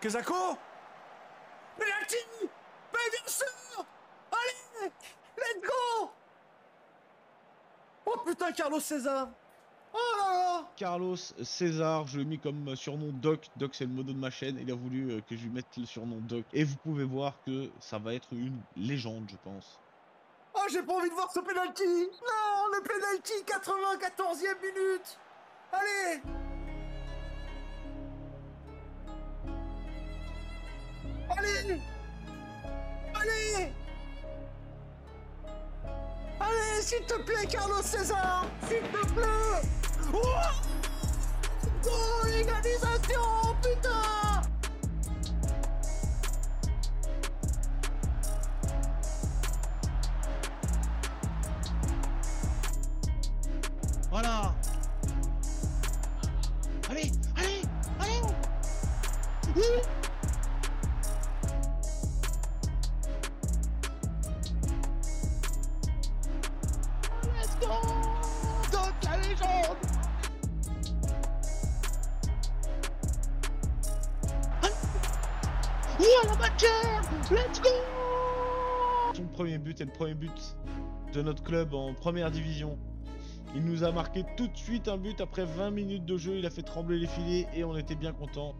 Kezako Penalty sûr Allez Let's go Oh putain, Carlos César Oh là là Carlos César, je l'ai mis comme surnom Doc. Doc, c'est le modo de ma chaîne. Il a voulu euh, que je lui mette le surnom Doc. Et vous pouvez voir que ça va être une légende, je pense. Oh, j'ai pas envie de voir ce penalty Non, le penalty, 94e minute Allez Allez Allez Allez, s'il te plaît, Carlos César S'il te plaît Oh, oh L'égalisation, putain Voilà Allez Allez Allez oui C'était le premier but de notre club en première division. Il nous a marqué tout de suite un but après 20 minutes de jeu, il a fait trembler les filets et on était bien content.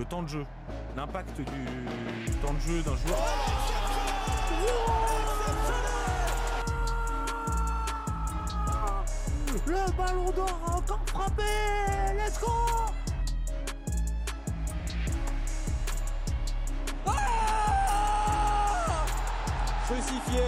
le temps de jeu, l'impact du temps de jeu d'un joueur. le ballon d'or a encore frappé Let's go ah Crucifié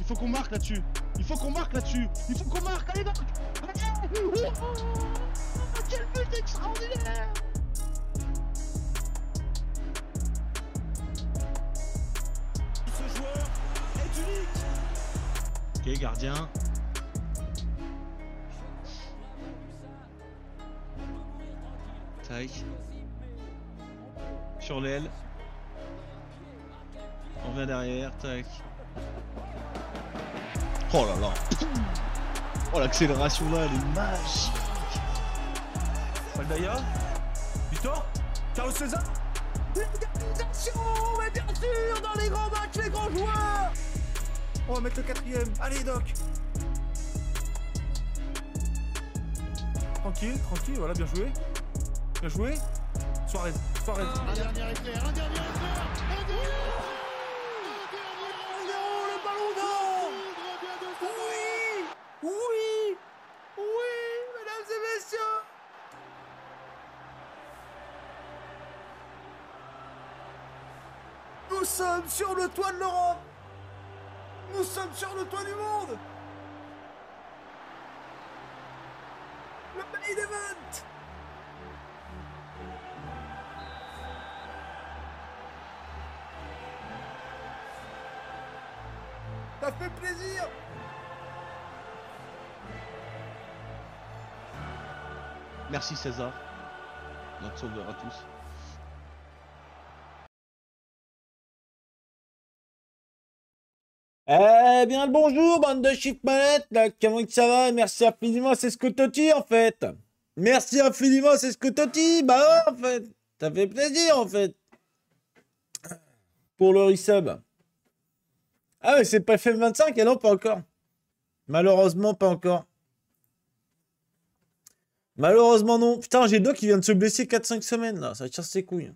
Il faut qu'on marque là-dessus. Il faut qu'on marque là-dessus. Il faut qu'on marque. Allez donc Quel but extraordinaire Ce joueur est unique Ok, gardien. Tac. Sur l'aile. On vient derrière, tac. Oh là là. Oh l'accélération là, elle est magique. Faldaya Victor Carlos César L'organisation Mais bien sûr, dans les grands matchs, les grands joueurs On va mettre le quatrième. Allez, Doc Tranquille, tranquille, voilà, bien joué. Bien joué. Soirée, soirée. Un dernier éclair, un dernier éclair Ça fait plaisir Merci César, notre sauveur à tous. Eh bien bonjour, bande de chipmanettes. là, comment que ça va Merci infiniment, c'est ce que Toti en fait Merci infiniment, c'est ce que Toti Bah ouais, en fait Ça fait plaisir en fait Pour le resub. Ah, mais c'est pas FM25 Non, pas encore. Malheureusement, pas encore. Malheureusement, non. Putain, j'ai deux qui vient de se blesser 4-5 semaines, là. Ça tire ses couilles.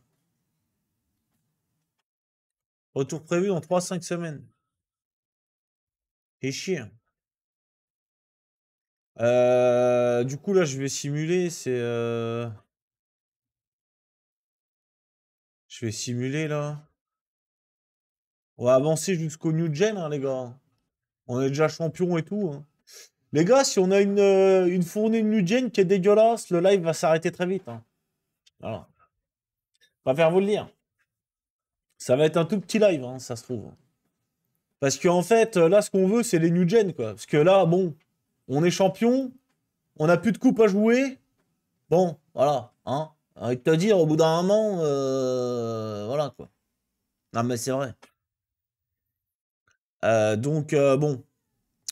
Retour prévu dans 3-5 semaines. Et chier. Euh, du coup, là, je vais simuler. C'est. Euh, je vais simuler, là. On va avancer jusqu'au New Gen, hein, les gars. On est déjà champion et tout. Hein. Les gars, si on a une, euh, une fournée New Gen qui est dégueulasse, le live va s'arrêter très vite. Hein. Voilà. Pas faire vous le dire. Ça va être un tout petit live, ça se trouve. Parce qu'en fait, là, ce qu'on veut, c'est les New Gen, quoi. Parce que là, bon, on est champion, on n'a plus de coupe à jouer. Bon, voilà, hein. Avec te dire, au bout d'un moment, euh, voilà, quoi. Non, mais c'est vrai. Euh, donc, euh, bon,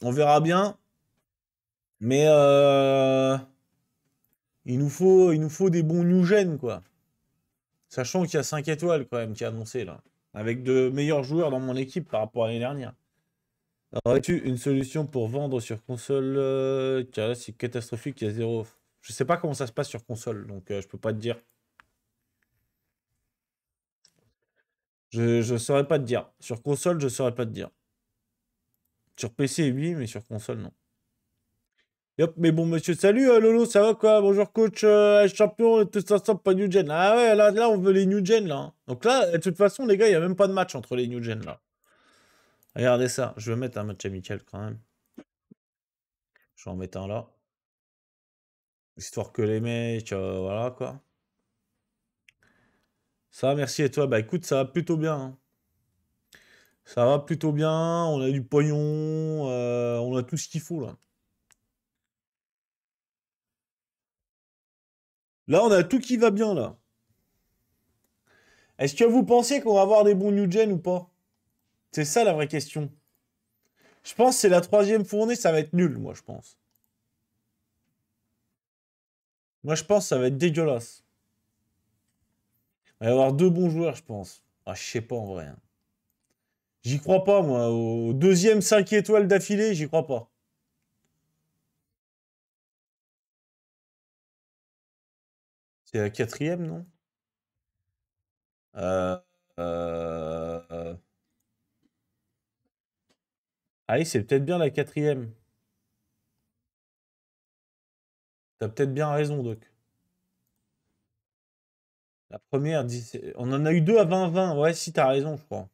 on verra bien. Mais euh, il, nous faut, il nous faut des bons new gen, quoi. Sachant qu'il y a 5 étoiles, quand même, qui a annoncé, là. Avec de meilleurs joueurs dans mon équipe par rapport à l'année dernière. Aurais-tu une solution pour vendre sur console c'est catastrophique, il y a zéro. Je sais pas comment ça se passe sur console, donc je ne peux pas te dire. Je ne saurais pas te dire. Sur console, je ne saurais pas te dire. Sur PC, oui, mais sur console, non. mais bon, monsieur, salut, euh, Lolo, ça va quoi Bonjour, coach, euh, champion, tout ça, ça, pas New Gen. Ah ouais, là, là, on veut les New Gen, là. Hein. Donc là, de toute façon, les gars, il n'y a même pas de match entre les New Gen, là. Regardez ça, je vais mettre un match amical quand même. Je vais en mettre un là. Histoire que les mecs, euh, voilà quoi. Ça, merci et toi. Bah écoute, ça va plutôt bien. Hein. Ça va plutôt bien, on a du pognon, euh, on a tout ce qu'il faut là. Là, on a tout qui va bien là. Est-ce que vous pensez qu'on va avoir des bons New Gen ou pas C'est ça la vraie question. Je pense que c'est la troisième fournée, ça va être nul, moi, je pense. Moi, je pense que ça va être dégueulasse. Il va y avoir deux bons joueurs, je pense. Ah, je sais pas en vrai. Hein. J'y crois pas, moi. Au deuxième 5 étoiles d'affilée, j'y crois pas. C'est la quatrième, non euh, euh, euh. Ah c'est peut-être bien la quatrième. T'as peut-être bien raison, Doc. La première, on en a eu deux à 20-20. Ouais, si, t'as raison, je crois.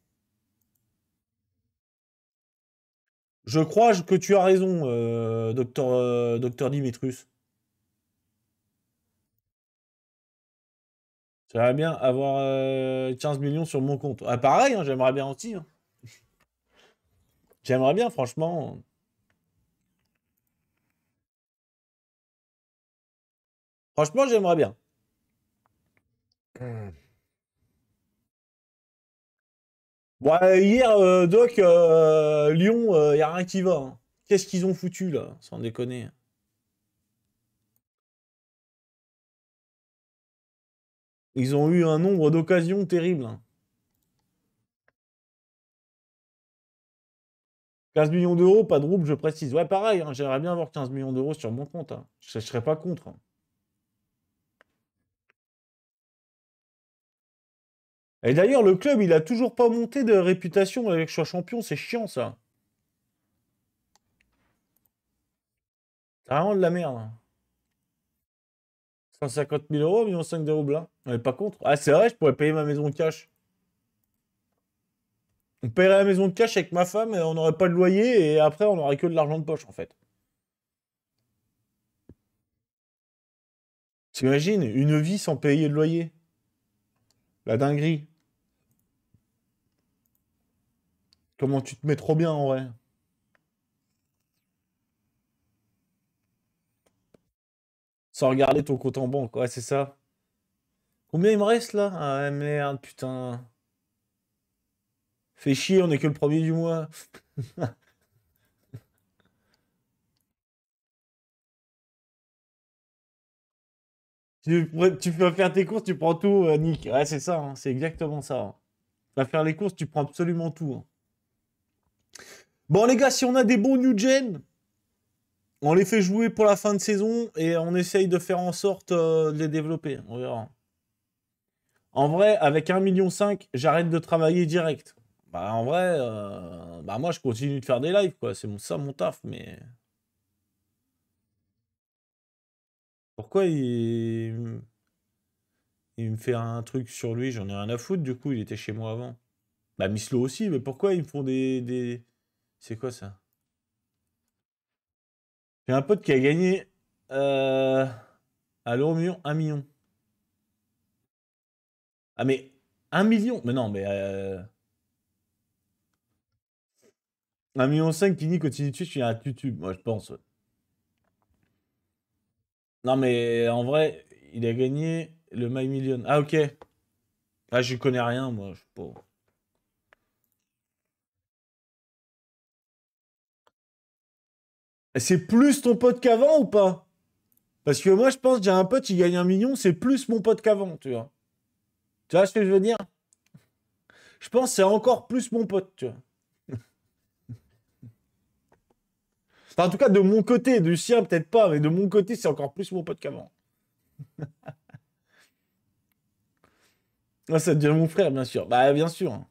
Je crois que tu as raison, euh, euh, docteur, Dimitrius. docteur Dimitrus. J'aimerais bien avoir 15 euh, millions sur mon compte. Ah, pareil, hein, j'aimerais bien aussi. tirer. Hein. J'aimerais bien, franchement. Franchement, j'aimerais bien. Hum. Ouais bah, hier, euh, Doc, euh, Lyon, il euh, n'y a rien qui va. Hein. Qu'est-ce qu'ils ont foutu, là Sans déconner. Ils ont eu un nombre d'occasions terribles. 15 hein. millions d'euros, pas de rouble, je précise. Ouais, pareil, hein, j'aimerais bien avoir 15 millions d'euros sur mon compte. Je ne serais pas contre. Et d'ailleurs, le club, il a toujours pas monté de réputation avec choix champion, c'est chiant ça. C'est vraiment de la merde. 150 000 euros, 1,5 million de roubles. On n'est pas contre. Ah, c'est vrai, je pourrais payer ma maison de cash. On paierait la maison de cash avec ma femme et on n'aurait pas de loyer et après on n'aurait que de l'argent de poche en fait. T'imagines une vie sans payer de loyer La dinguerie. Comment tu te mets trop bien en vrai Sans regarder ton compte en banque, ouais, c'est ça. Combien il me reste là Ah merde, putain. Fais chier, on est que le premier du mois. tu, tu peux faire tes courses, tu prends tout, euh, Nick. Ouais, c'est ça, hein, c'est exactement ça. Hein. Tu vas faire les courses, tu prends absolument tout. Hein. Bon, les gars, si on a des bons New Gen, on les fait jouer pour la fin de saison et on essaye de faire en sorte euh, de les développer. On verra. En vrai, avec 1,5 million, j'arrête de travailler direct. Bah, en vrai, euh, bah, moi, je continue de faire des lives, quoi. C'est ça mon taf, mais. Pourquoi il. Il me fait un truc sur lui, j'en ai rien à foutre, du coup, il était chez moi avant. Bah, Mislo aussi, mais pourquoi ils me font des... C'est quoi ça J'ai un pote qui a gagné euh, à l'euro million 1 million. Ah mais 1 million Mais non, mais... Euh... 1,5 million qui dit continue Twitch, il y YouTube, moi je pense. Non mais en vrai, il a gagné le MyMillion. Ah ok. Ah je connais rien moi, je sais pas. C'est plus ton pote qu'avant ou pas Parce que moi, je pense que j'ai un pote qui gagne un million, c'est plus mon pote qu'avant, tu vois. Tu vois ce que je veux dire Je pense c'est encore plus mon pote, tu vois. en tout cas, de mon côté, du sien, peut-être pas, mais de mon côté, c'est encore plus mon pote qu'avant. ah, ça devient mon frère, bien sûr. Bah, bien sûr.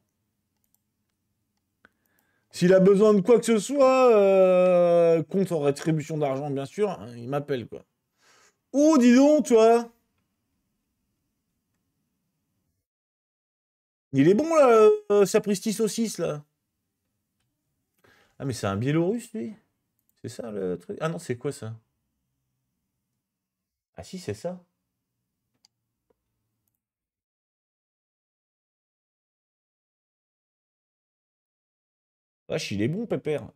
S'il a besoin de quoi que ce soit, euh, compte en rétribution d'argent, bien sûr, hein, il m'appelle, quoi. Oh, dis donc, toi Il est bon, là, euh, Sapristi Saucisse, là. Ah, mais c'est un Biélorusse, lui C'est ça, le truc Ah non, c'est quoi, ça Ah si, c'est ça. Wesh, il est bon, Pépère.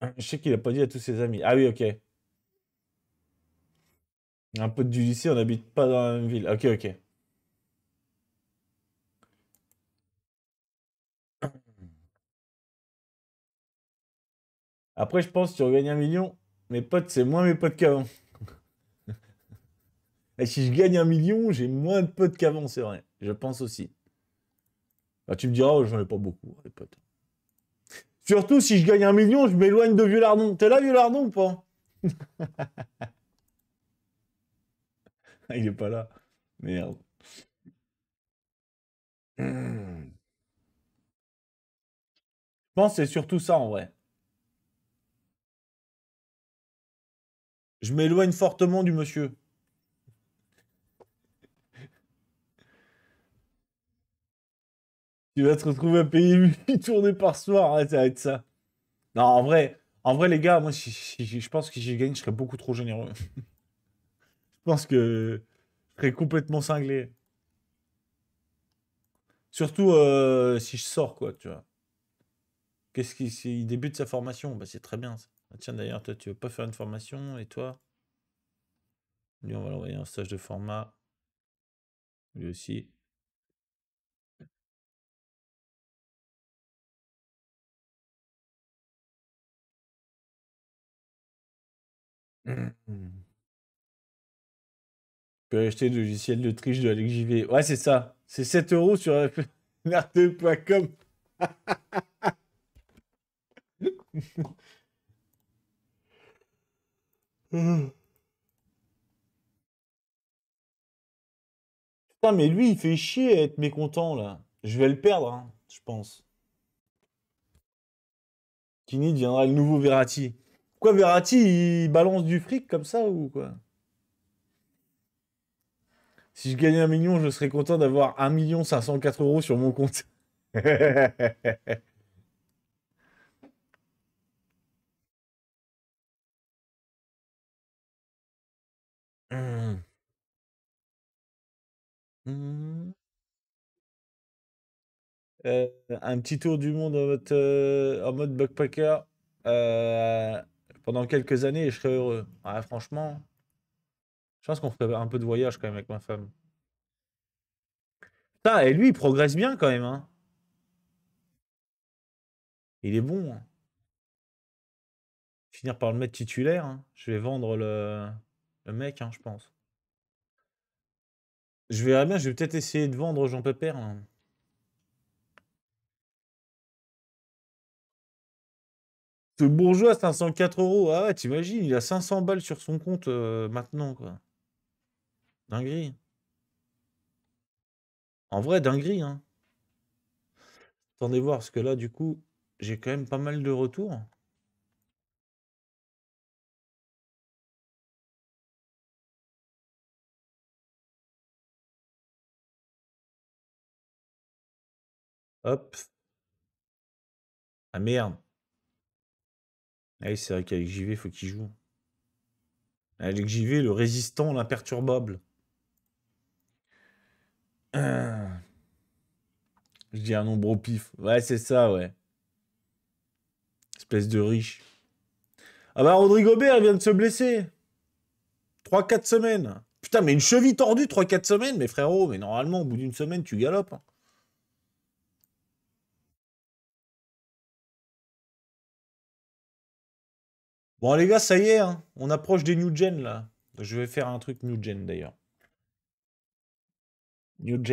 Ah, je sais qu'il a pas dit à tous ses amis. Ah oui, ok. Un pote du lycée, on n'habite pas dans la même ville. Ok, ok. Après, je pense que tu regagnes un million. Mes potes, c'est moins mes potes qu'avant. Et si je gagne un million, j'ai moins de potes qu'avant, c'est vrai. Je pense aussi tu me diras, oh, j'en ai pas beaucoup, hein, les potes. Surtout si je gagne un million, je m'éloigne de Vieux Lardon. T'es là, Vieux Lardon ou pas Il est pas là. Merde. Je pense c'est surtout ça en vrai. Je m'éloigne fortement du monsieur. Tu vas te retrouver à payer 8 tournées par soir. Arrête, arrête ça. Non, en vrai, en vrai, les gars, moi, je, pense que si j'ai gagné, je serais beaucoup trop généreux. je pense que je serais complètement cinglé. Surtout euh, si je sors, quoi, tu vois. Qu'est-ce qu'il il débute sa formation Bah, c'est très bien. Ah, tiens, d'ailleurs, toi, tu veux pas faire une formation Et toi Lui, on va l'envoyer en stage de format. Lui aussi. Je mmh. peux acheter le logiciel de triche de Alex JV. Ouais, c'est ça. C'est 7 euros sur nerd2.com. Putain, mais lui, il fait chier à être mécontent, là. Je vais le perdre, hein, je pense. Kini deviendra le nouveau Verratti. Quoi, Verratti, il balance du fric comme ça ou quoi Si je gagnais un million, je serais content d'avoir 1 million 504 euros sur mon compte. Hmm. Euh, un petit tour du monde en mode, euh, en mode backpacker. Euh, pendant quelques années je serais heureux. Ah, franchement, je pense qu'on ferait un peu de voyage quand même avec ma femme. Ça, et lui, il progresse bien quand même. Hein. Il est bon. Hein. Finir par le mettre titulaire. Hein. Je vais vendre le, le mec, je pense. Je verrai bien, je vais peut-être essayer de vendre Jean Pépère. bourgeois, 504 euros. Ah ouais, t'imagines, il a 500 balles sur son compte euh, maintenant, quoi. Dinguerie. En vrai, dinguerie, hein. Attendez voir, ce que là, du coup, j'ai quand même pas mal de retours. Hop. Ah merde. Ah c'est vrai qu'avec JV, faut qu'il joue. Avec JV, le résistant, l'imperturbable. Ah. Je dis un nombre au pif. Ouais, c'est ça, ouais. Espèce de riche. Ah bah, Rodrigo Bert vient de se blesser. 3-4 semaines. Putain, mais une cheville tordue, 3-4 semaines. Mais frérot, mais normalement, au bout d'une semaine, tu galopes. Hein. Bon, les gars, ça y est, hein. on approche des New Gen, là. Je vais faire un truc New Gen, d'ailleurs. New Tu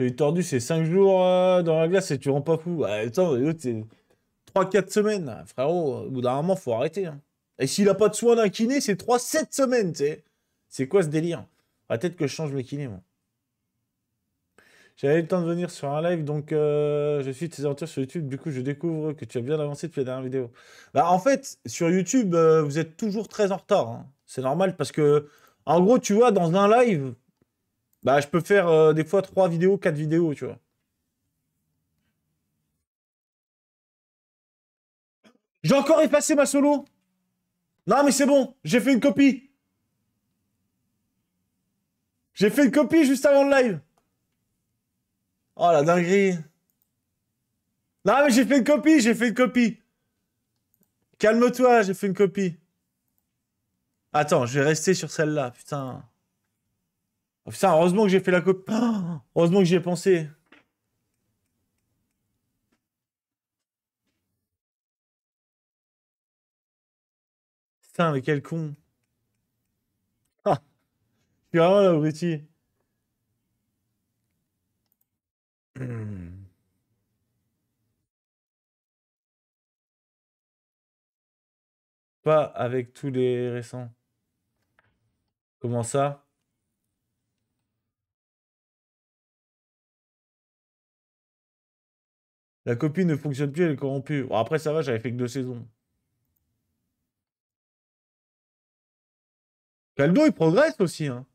es tordu, c'est 5 jours euh, dans la glace et tu rends pas fou. Bah, attends, c'est 3-4 semaines, frérot. Au bout d'un moment, faut arrêter. Hein. Et s'il a pas de soin d'un kiné, c'est 3-7 semaines, tu sais. C'est quoi ce délire? peut-être que je change mes kinés, moi. J'avais le temps de venir sur un live, donc euh, je suis tes aventures sur YouTube. Du coup, je découvre que tu as bien avancé depuis la dernière vidéo. Bah, en fait, sur YouTube, euh, vous êtes toujours très en retard. Hein. C'est normal parce que, en gros, tu vois, dans un live, bah, je peux faire euh, des fois trois vidéos, quatre vidéos, tu vois. J'ai encore effacé ma solo Non, mais c'est bon, j'ai fait une copie J'ai fait une copie juste avant le live Oh la dinguerie. Non mais j'ai fait une copie, j'ai fait une copie. Calme-toi, j'ai fait une copie. Attends, je vais rester sur celle-là, putain. Oh, putain, heureusement que j'ai fait la copie. Oh, heureusement que j'y ai pensé. Putain, mais quel con. Ah, je suis vraiment Hmm. Pas avec tous les récents. Comment ça? La copie ne fonctionne plus, elle est corrompue. Bon, après, ça va, j'avais fait que deux saisons. Caldo, il progresse aussi. Hein.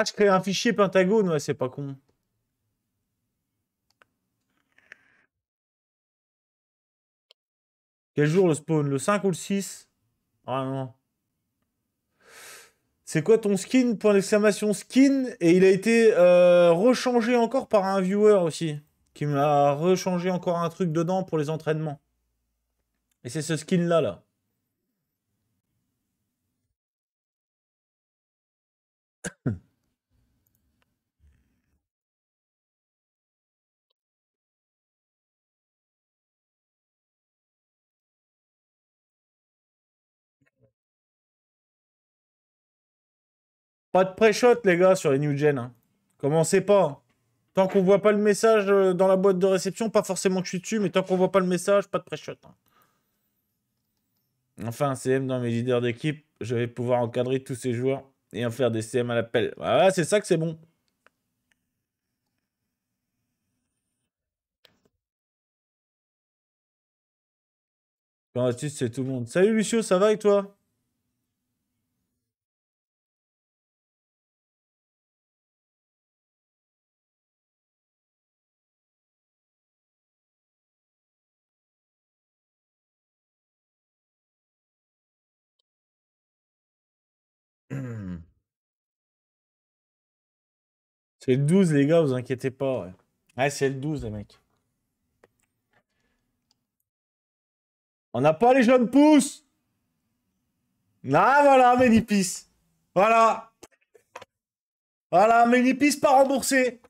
Ah, je crée un fichier pentagone, ouais, c'est pas con. Quel jour le spawn Le 5 ou le 6 Ah non. C'est quoi ton skin Point d'exclamation skin. Et il a été euh, rechangé encore par un viewer aussi. Qui m'a rechangé encore un truc dedans pour les entraînements. Et c'est ce skin là là. Pas de pré-shot, les gars, sur les New Gen. Hein. Commencez pas. Tant qu'on voit pas le message euh, dans la boîte de réception, pas forcément que je suis dessus, mais tant qu'on voit pas le message, pas de pré-shot. Hein. Enfin, un CM dans mes leaders d'équipe, je vais pouvoir encadrer tous ces joueurs et en faire des CM à l'appel. Voilà, c'est ça que c'est bon. c'est tout le monde. Salut Lucio, ça va et toi C'est le 12, les gars, vous inquiétez pas. Ouais, c'est le 12, les mecs. On n'a pas les jeunes pousses Ah, voilà, Ménipis. Voilà. Voilà, Ménipis pas remboursé.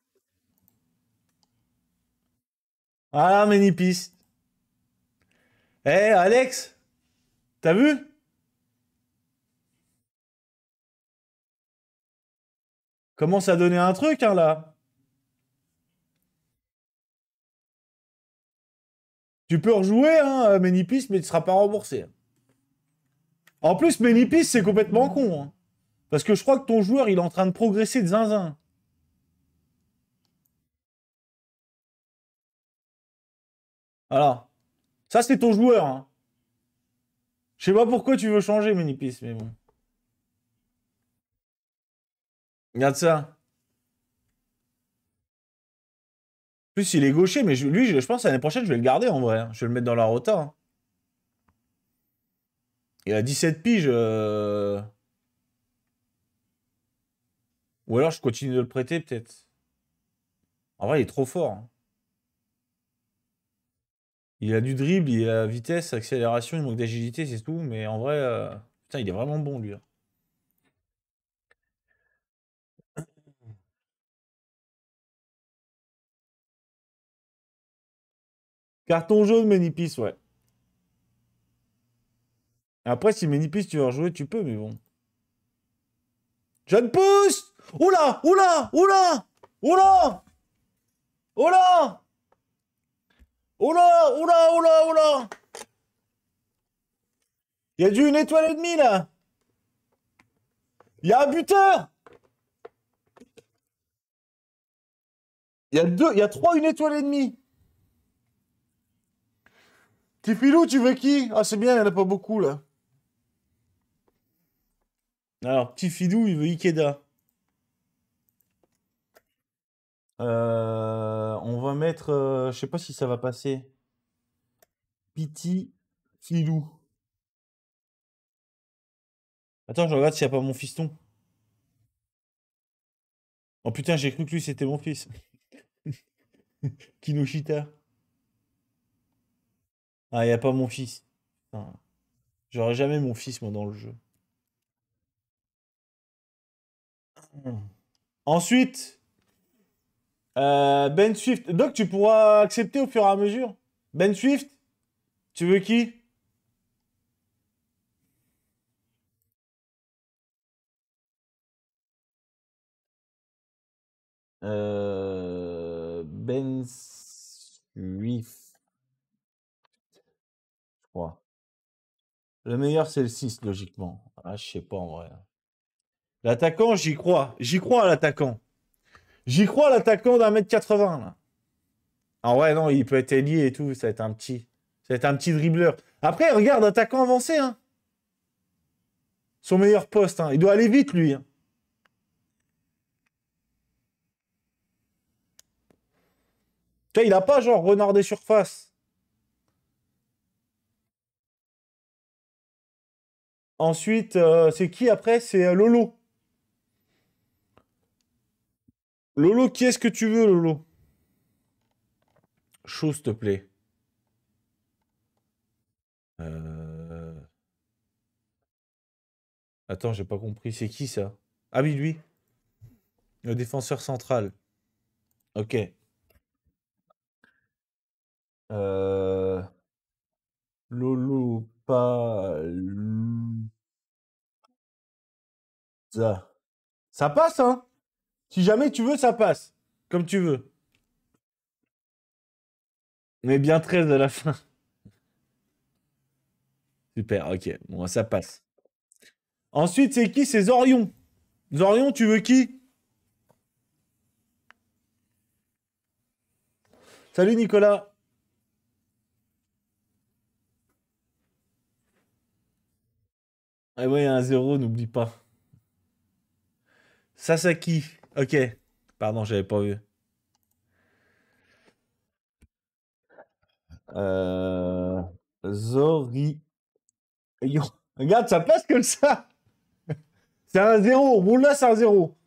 Voilà, Ménipis. Eh, hey, Alex T'as vu Commence à donner un truc, hein, là. Tu peux rejouer, hein, euh, Menipis, mais tu ne seras pas remboursé. En plus, Menipis, c'est complètement con. Hein. parce que je crois que ton joueur, il est en train de progresser de zinzin. Alors. Ça, c'est ton joueur. Hein. Je sais pas pourquoi tu veux changer, Menipis, mais bon. Regarde ça. plus, il est gaucher, mais lui, je, pense pense l'année prochaine, je vais le garder en vrai. Hein. Je vais le mettre dans la rota. Hein. Il a 17 piges. Euh. Ou alors, je continue de le prêter, peut-être. En vrai, il est trop fort. Hein. Il a du dribble, il a vitesse, accélération, il manque d'agilité, c'est tout. Mais en vrai, euh, il est vraiment bon, lui. Carton jaune, Ménipis, ouais. Après, si Ménipis, tu veux jouer, tu peux, mais bon. Jeune Pousse Oula Oula Oula Oula Oula Oula Oula Oula Oula Il y a dû une étoile et demie, là Il y a un buteur Il y a deux, il y a trois, une étoile et demie Filou, tu veux qui Ah, c'est bien, il n'y en a pas beaucoup, là. Alors, petit Fidou, il veut Ikeda. Euh, on va mettre... Euh, je sais pas si ça va passer. Piti Filou. Attends, je regarde s'il n'y a pas mon fiston. Oh putain, j'ai cru que lui, c'était mon fils. Kinoshita. Ah, y a pas mon fils. J'aurais jamais mon fils, moi, dans le jeu. Ensuite, euh, Ben Swift. Doc, tu pourras accepter au fur et à mesure. Ben Swift, tu veux qui euh, Ben Swift. Le meilleur, c'est le 6, logiquement. Ah, je sais pas en vrai. L'attaquant, j'y crois. J'y crois à l'attaquant. J'y crois à l'attaquant d'un mètre 80. Là. Ah ouais, non, il peut être lié et tout. Ça va être un petit. Ça un petit dribbleur. Après, regarde, attaquant avancé. Hein. Son meilleur poste. Hein. Il doit aller vite, lui. Hein. il n'a pas genre renardé des Ensuite, euh, c'est qui après C'est euh, Lolo. Lolo, qui est-ce que tu veux, Lolo Chou, s'il te plaît. Euh, attends, j'ai pas compris. C'est qui ça Ah oui, lui. Le défenseur central. Ok. Lolo, pas. Ça, passe, hein Si jamais tu veux, ça passe. Comme tu veux. Mais bien 13 à la fin. Super, ok. Bon, ça passe. Ensuite, c'est qui C'est Zorion. Zorion, tu veux qui Salut Nicolas. Ah ouais, un zéro, n'oublie pas. Ça, Sasaki. Ok. Pardon, j'avais pas vu. Euh... Zori. Regarde, ça passe comme ça. C'est un zéro. Bon, là, c'est un zéro.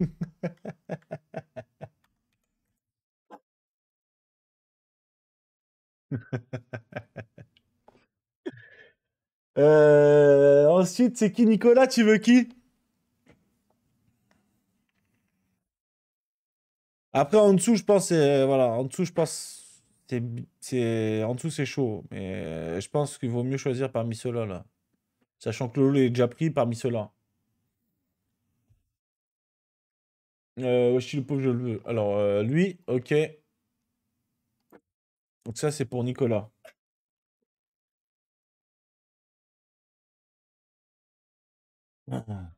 Euh, ensuite, c'est qui, Nicolas Tu veux qui Après, en dessous, je pense, euh, voilà, en dessous, je pense, c'est, en dessous, c'est chaud. Mais euh, je pense qu'il vaut mieux choisir parmi ceux-là, Sachant que Lolo est déjà pris parmi ceux-là. Euh, le pauvre, je le veux. Alors, euh, lui, ok. Donc ça, c'est pour Nicolas. Ah, ah.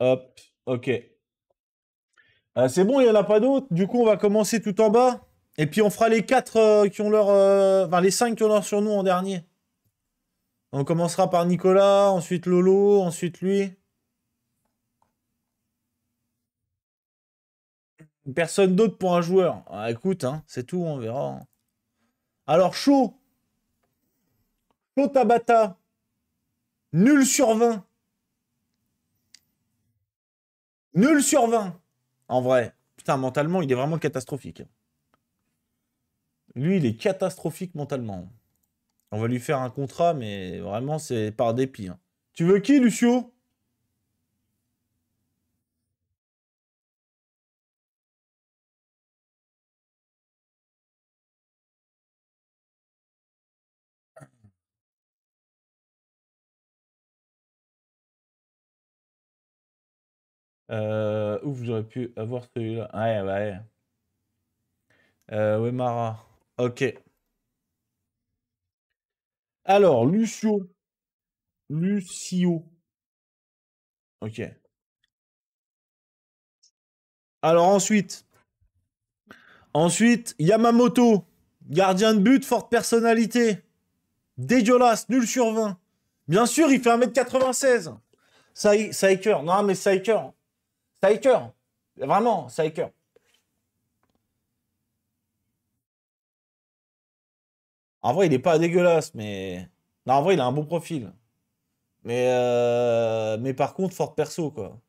Hop, ok. Ah, c'est bon, il n'y en a pas d'autres. Du coup, on va commencer tout en bas. Et puis, on fera les 4 euh, qui ont leur... Euh, enfin, les 5 qui ont leur surnom en dernier. On commencera par Nicolas, ensuite Lolo, ensuite lui. Personne d'autre pour un joueur. Ah, écoute, hein, c'est tout, on verra. Hein. Alors, chaud. Chaud Tabata. Nul sur 20. Nul sur 20. En vrai, putain, mentalement, il est vraiment catastrophique. Lui, il est catastrophique mentalement. On va lui faire un contrat, mais vraiment, c'est par dépit. Hein. Tu veux qui, Lucio Euh, ouf, j'aurais pu avoir celui-là. Ouais, bah ouais. Euh, Mara. Ok. Alors, Lucio. Lucio. Ok. Alors ensuite. Ensuite, Yamamoto. Gardien de but, forte personnalité. Dégueulasse, nul sur 20. Bien sûr, il fait 1m96. Ça Saïker. Non, mais Saïker. Ça Vraiment, ça En vrai, il n'est pas dégueulasse, mais. Non, en vrai, il a un bon profil. Mais, euh, mais par contre, fort perso, quoi.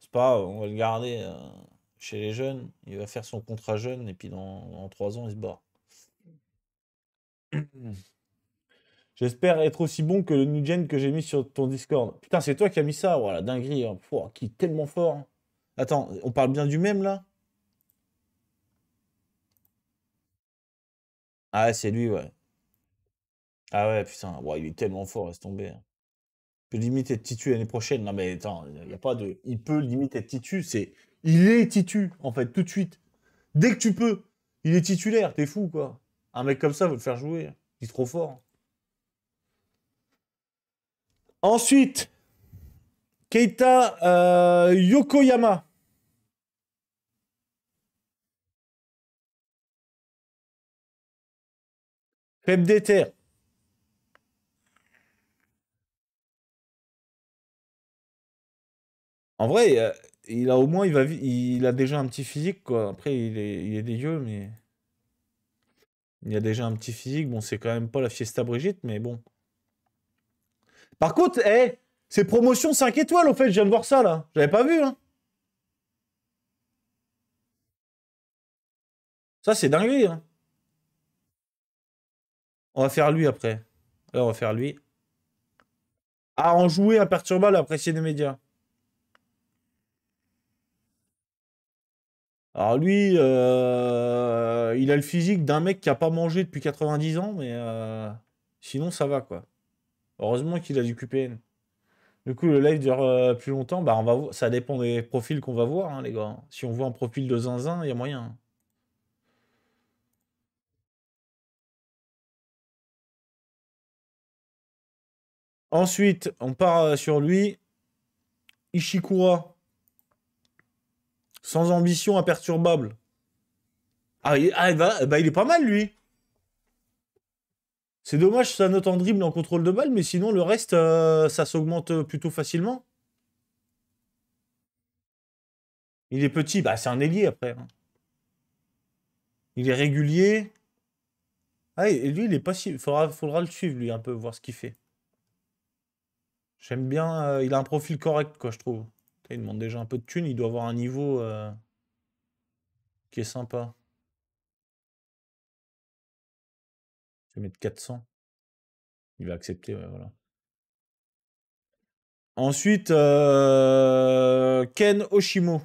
C'est pas, on va le garder euh, chez les jeunes. Il va faire son contrat jeune, et puis dans, trois ans, il se barre. J'espère être aussi bon que le nugen que j'ai mis sur ton Discord. Putain, c'est toi qui as mis ça, voilà, oh, dinguerie. Hein. qui est tellement fort. Hein. Attends, on parle bien du même là Ah, c'est lui, ouais. Ah ouais, putain, il est tellement fort, laisse tomber. Hein. Il peut limite être titu l'année prochaine. Non, mais attends, il n'y a pas de. Il peut limite être titu, c'est. Il est titu, en fait, tout de suite. Dès que tu peux, il est titulaire, t'es fou, quoi. Un mec comme ça, veut te faire jouer. Hein. Il est trop fort. Ensuite, Keita euh, Yokoyama. Pep Déter. En vrai, euh, il a au moins, il, il a déjà un petit physique, quoi. Après, il est, il dégueu, mais... Il a déjà un petit physique. Bon, c'est quand même pas la Fiesta Brigitte, mais bon. Par contre, eh, c'est promotion 5 étoiles, au fait, je viens de voir ça, là. J'avais pas vu, hein. Ça, c'est dingue, hein. On va faire lui après. Là, on va faire lui. Ah, en jouer imperturbable, apprécié des médias. Alors lui, euh, il a le physique d'un mec qui a pas mangé depuis 90 ans, mais euh, sinon ça va quoi. Heureusement qu'il a du QPN. Du coup, le live dure euh, plus longtemps. Bah, on va ça dépend des profils qu'on va voir, hein, les gars. Si on voit un profil de zinzin, il y a moyen. Ensuite, on part euh, sur lui. Ishikura. Sans ambition imperturbable. Ah, il ah, bah, est pas mal, lui. C'est dommage, ça note en dribble en contrôle de balle, mais sinon le reste, euh, ça s'augmente euh, plutôt facilement. Il est petit, bah c'est un ailier après. Hein. Il est régulier. Ah, et lui, il est possible Faudra, faudra le suivre, lui, un peu, voir ce qu'il fait. J'aime bien. Euh, il a un profil correct, quoi, je trouve. Il demande déjà un peu de thunes. Il doit avoir un niveau qui est sympa. Je mettre 400. Il va accepter, voilà. Ensuite, euh, Ken Oshimo.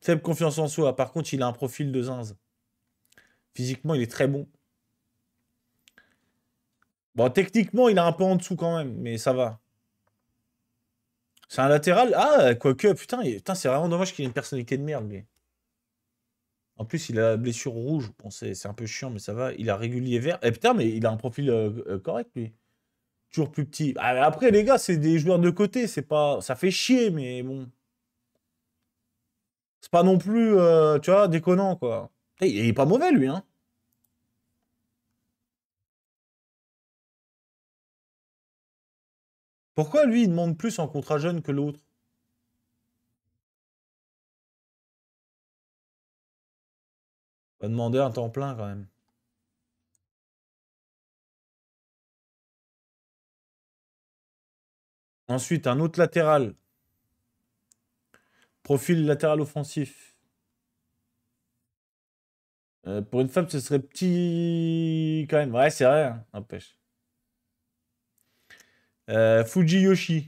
Faible confiance en soi. Par contre, il a un profil de zinze. Physiquement, il est très bon. Bon, techniquement, il a un peu en dessous quand même, mais ça va. C'est un latéral. Ah, quoique, putain, putain c'est vraiment dommage qu'il ait une personnalité de merde, mais. En plus, il a la blessure rouge. c'est un peu chiant, mais ça va. Il a régulier vert. Et eh, putain, mais il a un profil euh, euh, correct, lui. Toujours plus petit. Ah, après, les gars, c'est des joueurs de côté. C'est pas, ça fait chier, mais bon. C'est pas non plus, euh, tu vois, déconnant, quoi. Et il est pas mauvais, lui, hein. Pourquoi lui, il demande plus en contrat jeune que l'autre va demander un temps plein quand même. Ensuite, un autre latéral. Profil latéral offensif. Euh, pour une femme, ce serait petit quand même. Ouais, c'est vrai, hein, n'empêche. Euh, Fujiyoshi.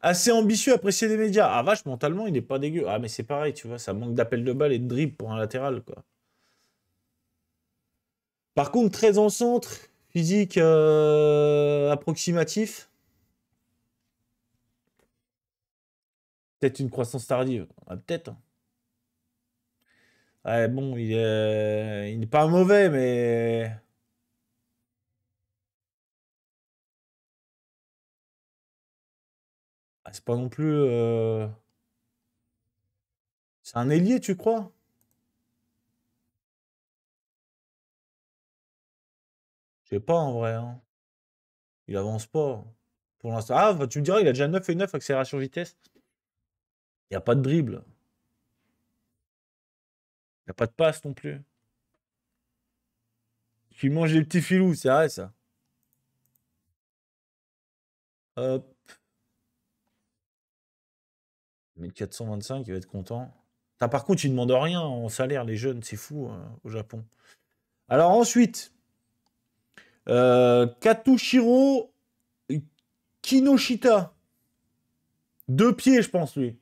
Assez ambitieux, apprécié des médias. Ah vache, mentalement, il n'est pas dégueu. Ah mais c'est pareil, tu vois, ça manque d'appel de balle et de drip pour un latéral, quoi. Par contre, très en centre, physique euh, approximatif. Peut-être une croissance tardive. Ah, peut-être. Hein. bon, il il n'est pas mauvais, mais... Ah, c'est pas non plus... Euh, c'est un ailier, tu crois pas en vrai. Hein. Il avance pas. Pour l'instant. Ah, bah, tu me diras, il a déjà 9 et 9 accélération vitesse. Il n'y a pas de dribble. Il y a pas de passe non plus. Tu mange des petits filous, c'est vrai ça. Hop. 1425, il va être content. As, par contre, il ne demande rien en salaire, les jeunes, c'est fou hein, au Japon. Alors ensuite, euh, Katushiro Kinoshita. Deux pieds, je pense, lui.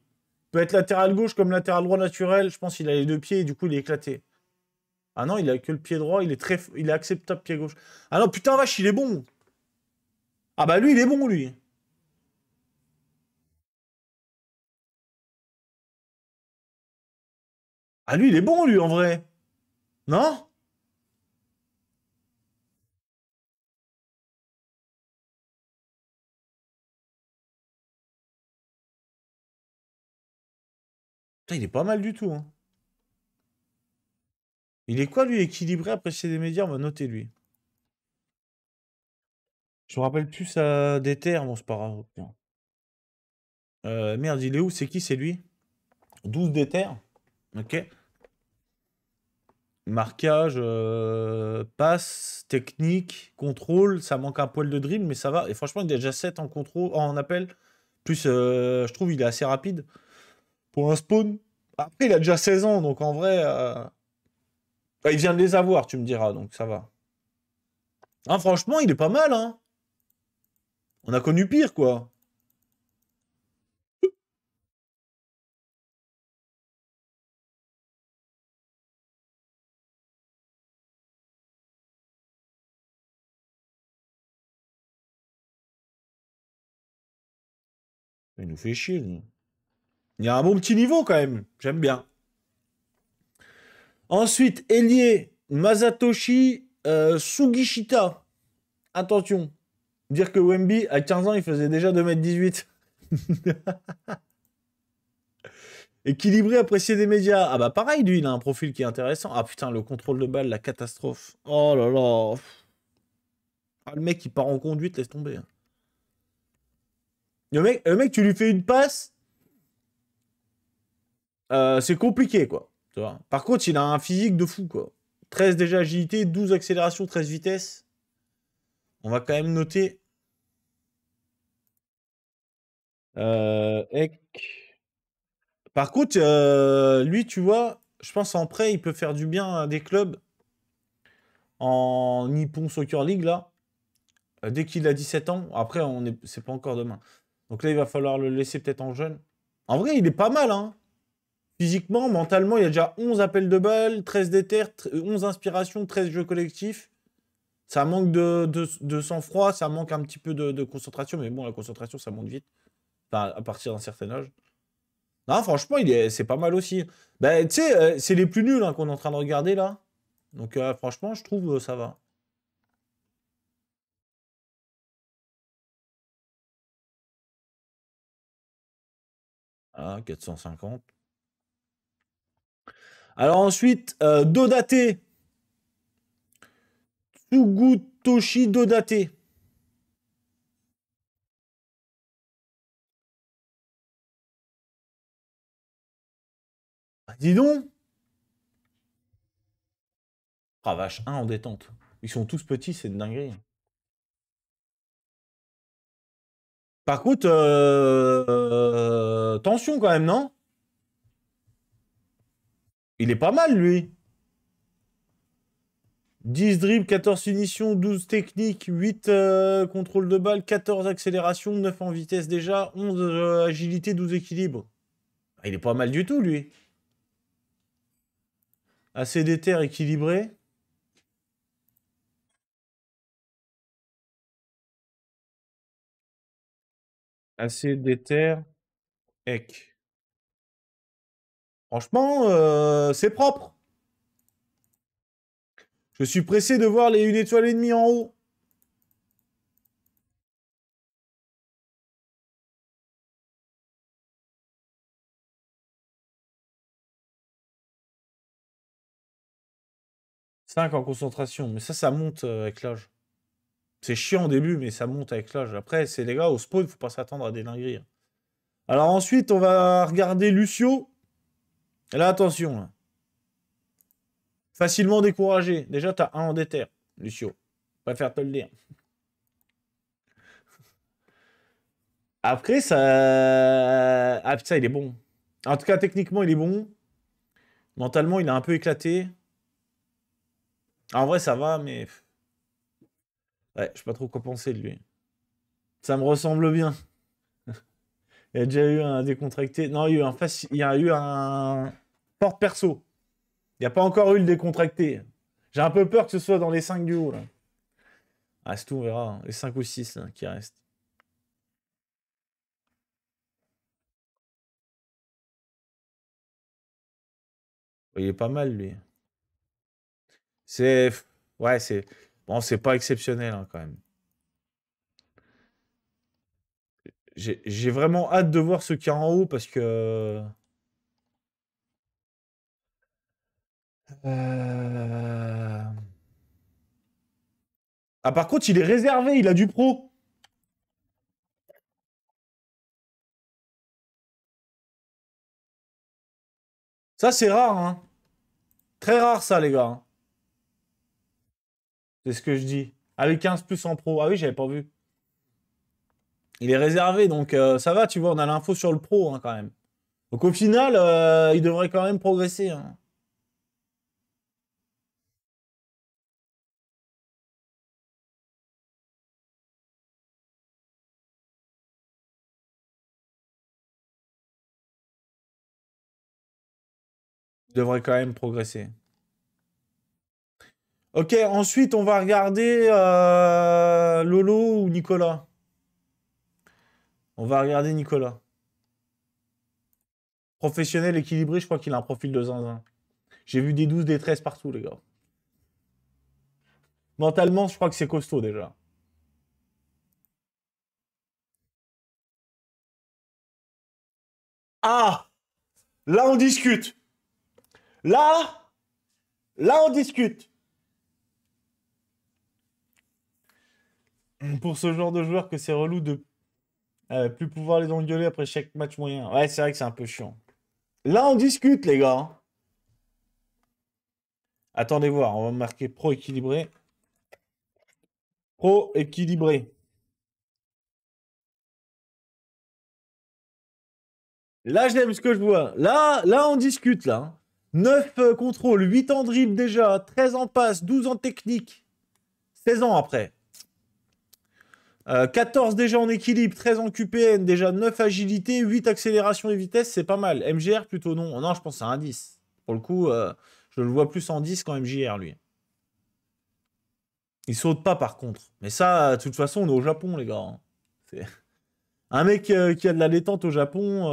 Peut être latéral gauche comme latéral droit naturel. Je pense qu'il a les deux pieds et du coup, il est éclaté. Ah non, il a que le pied droit. Il est très, il est acceptable pied gauche. Ah non, putain, vache, il est bon. Ah bah lui, il est bon, lui. Ah lui, il est bon, lui, en vrai. Non il est pas mal du tout. Hein. Il est quoi, lui, équilibré, c'est des médias On va noter, lui. Je me rappelle plus à des terres, bon, c'est pas grave. Euh, merde, il est où C'est qui C'est lui 12 terres, Ok. Marquage, euh, passe, technique, contrôle. Ça manque un poil de drill, mais ça va. Et franchement, il est déjà 7 en contrôle, en appel. Plus, euh, je trouve, il est assez rapide pour un spawn. Après, il a déjà 16 ans, donc en vrai, euh, bah, il vient de les avoir, tu me diras, donc ça va. Hein, franchement, il est pas mal, hein. On a connu pire, quoi. Il nous fait chier, il y a un bon petit niveau quand même. J'aime bien. Ensuite, Elie, Masatoshi euh, Sugishita. Attention. Dire que Wemby, à 15 ans, il faisait déjà 2m18. Équilibré, apprécié des médias. Ah bah pareil, lui, il a un profil qui est intéressant. Ah putain, le contrôle de balle, la catastrophe. Oh là là. Ah, le mec, il part en conduite, laisse tomber. Hein. Le mec, le mec tu lui fais une passe, euh, c'est compliqué, quoi. Par contre, il a un physique de fou, quoi. 13 déjà agilité, 12 accélération, 13 vitesse. On va quand même noter. Euh, Par contre, euh, lui, tu vois, je pense en prêt, il peut faire du bien à des clubs en Nippon Soccer League, là. Dès qu'il a 17 ans, après, on est... pas encore demain. Donc là, il va falloir le laisser peut-être en jeune. En vrai, il est pas mal, hein. Physiquement, mentalement, il y a déjà 11 appels de balles, 13 déterres, 11 inspirations, 13 jeux collectifs. Ça manque de, sang-froid, ça manque un petit peu de, concentration, mais bon, la concentration, ça monte vite. à partir d'un certain âge. Non, franchement, il est, c'est pas mal aussi. Ben, tu sais, euh, c'est les plus nuls hein, qu'on est en train de regarder là. Donc, euh, franchement, je trouve que euh, ça va. Ah, 450. Alors ensuite, euh, Dodate. Tsugutoshi Dodate. Ah, dis donc Ah vache, 1 en détente. Ils sont tous petits, c'est une dinguerie. Par contre, euh, euh, tension quand même, non il est pas mal, lui. 10 dribbles, 14 finitions, 12 techniques, 8 euh, contrôles de balle, 14 accélérations, 9 en vitesse déjà, 11 euh, agilité, 12 équilibre. Ah, il est pas mal du tout, lui. Assez d'éther équilibré. Assez d'éther ec. Franchement, euh, c'est propre. Je suis pressé de voir les une étoile et demie en haut. Cinq en concentration, mais ça, ça monte euh, avec l'âge. C'est chiant au début, mais ça monte avec l'âge. Après, c'est les gars, au spawn, faut pas s'attendre à des hein. Alors ensuite, on va regarder Lucio là, attention. Hein. Facilement découragé. Déjà, t'as un en déterre, Lucio. Pas te le dire. Après, ça... Ah il est bon. En tout cas, techniquement, il est bon. Mentalement, il a un peu éclaté. En vrai, ça va, mais... Ouais, je sais pas trop quoi penser de lui. Ça me ressemble bien. il y a déjà eu un décontracté. Non, il y a un... Il y a eu un... Porte perso. Il n'y a pas encore eu le décontracté. J'ai un peu peur que ce soit dans les 5 du haut. Là. Ah, c'est tout, on verra. Hein. Les 5 ou 6 qui restent. Oh, il est pas mal, lui. C'est. Ouais, c'est. Bon, c'est pas exceptionnel, hein, quand même. J'ai vraiment hâte de voir ce qu'il y a en haut parce que. Euh, ah, par contre, il est réservé, il a du pro. Ça, c'est rare, hein. Très rare, ça, les gars. Hein. C'est ce que je dis. Avec ah 15 plus en pro. Ah oui, j'avais pas vu. Il est réservé, donc euh, ça va, tu vois, on a l'info sur le pro, hein, quand même. Donc au final, euh, il devrait quand même progresser. Hein. devrait quand même progresser. Ok, ensuite on va regarder euh, Lolo ou Nicolas. On va regarder Nicolas. Professionnel équilibré, je crois qu'il a un profil de zinzin. J'ai vu des 12, des 13 partout, les gars. Mentalement, je crois que c'est costaud déjà. Ah Là, on discute. Là, là, on discute. Pour ce genre de joueur que c'est relou de euh, plus pouvoir les engueuler après chaque match moyen. Ouais, c'est vrai que c'est un peu chiant. Là, on discute, les gars. Attendez voir, on va marquer pro équilibré. Pro équilibré. Là, j'aime ce que je vois. Là, là, on discute, là. 9 euh, contrôles, 8 en dribble déjà, 13 en passe, 12 en technique, 16 ans après. 14 euh, déjà en équilibre, 13 en QPN, déjà 9 agilité, 8 accélération et vitesse, c'est pas mal. MGR plutôt non. Non, je pense à un 10. Pour le coup, euh, je le vois plus en 10 qu'en MGR, lui. Il saute pas par contre. Mais ça, de toute façon, on est au Japon, les gars. Hein. Un mec qui a de la détente au Japon,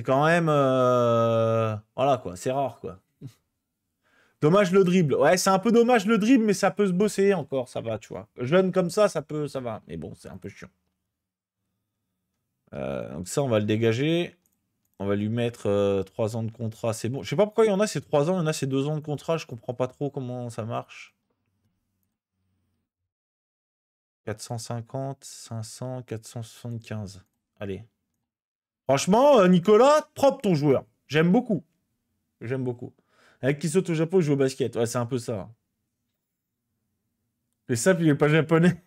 c'est quand même. Euh, voilà, quoi. C'est rare, quoi. Dommage le dribble. Ouais, c'est un peu dommage le dribble, mais ça peut se bosser encore, ça va, tu vois. Jeune comme ça, ça peut, ça va. Mais bon, c'est un peu chiant. Euh, donc ça, on va le dégager. On va lui mettre euh, trois ans de contrat, c'est bon. Je sais pas pourquoi il y en a, ces trois ans, il y en a, ces deux ans de contrat. Je comprends pas trop comment ça marche. 450, 500, 475. Allez. Franchement, euh, Nicolas, propre ton joueur. J'aime beaucoup. J'aime beaucoup. Avec qui saute au Japon, il joue au basket. Ouais, c'est un peu ça. Et ça, puis il n'est pas japonais.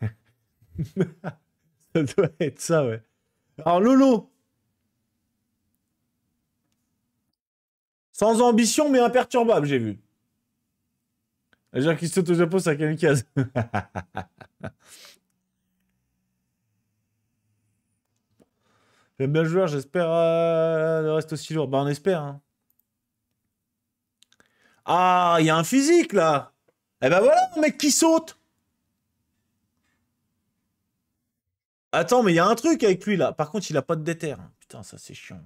ça doit être ça, ouais. Alors, Lolo. Sans ambition, mais imperturbable, j'ai vu. cest à qui qu'il saute au Japon, c'est à case. J'aime bien le joueur, j'espère euh, reste aussi lourd. Bah, on espère. Hein. Ah, il y a un physique là. Et eh ben voilà, mon mec qui saute. Attends, mais il y a un truc avec lui là. Par contre, il a pas de déter. Hein. Putain, ça c'est chiant.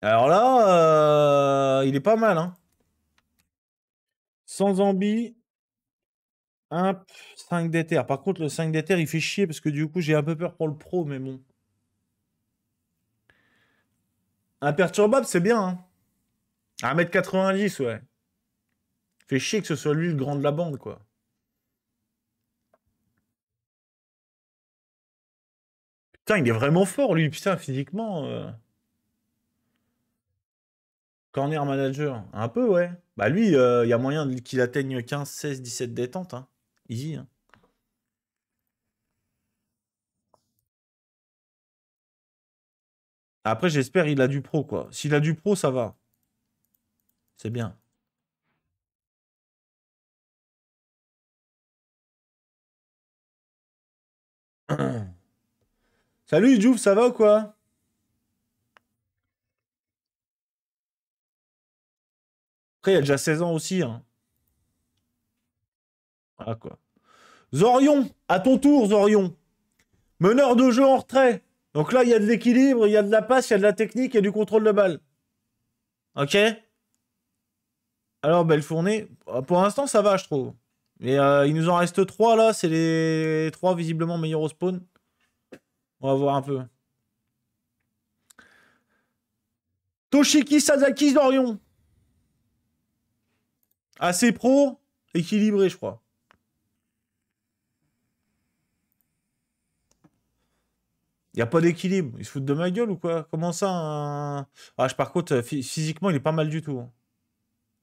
Alors là, euh, il est pas mal, hein. Sans zombie. un 5 déter. Par contre, le 5 déter, il fait chier parce que du coup, j'ai un peu peur pour le pro, mais bon. Imperturbable, c'est bien. 1m90, hein. ouais. Fait chier que ce soit lui le grand de la bande, quoi. Putain, il est vraiment fort, lui, putain, physiquement. Euh. Corner manager. Un peu, ouais. Bah lui, euh, il y a moyen qu'il atteigne 15, 16, 17 détentes. Hein. Easy. Hein. Après, j'espère il a du pro, quoi. S'il a du pro, ça va. C'est bien. Salut Jouf, ça va ou quoi Après, il a déjà 16 ans aussi. Ah quoi. Zorion, à ton tour, Zorion. Meneur de jeu en retrait. Donc là, il y a de l'équilibre, il y a de la passe, il y a de la technique, il y a du contrôle de balle. Ok Alors, belle fournée. Pour l'instant, ça va, je trouve. Mais euh, il nous en reste 3 là. C'est les 3 visiblement meilleurs au spawn. On va voir un peu. Toshiki Sasaki Zorion. Assez pro, équilibré, je crois. Il n'y a pas d'équilibre. Il se fout de ma gueule ou quoi Comment ça ah, Par contre, euh, physiquement, il est pas mal du tout. Hein.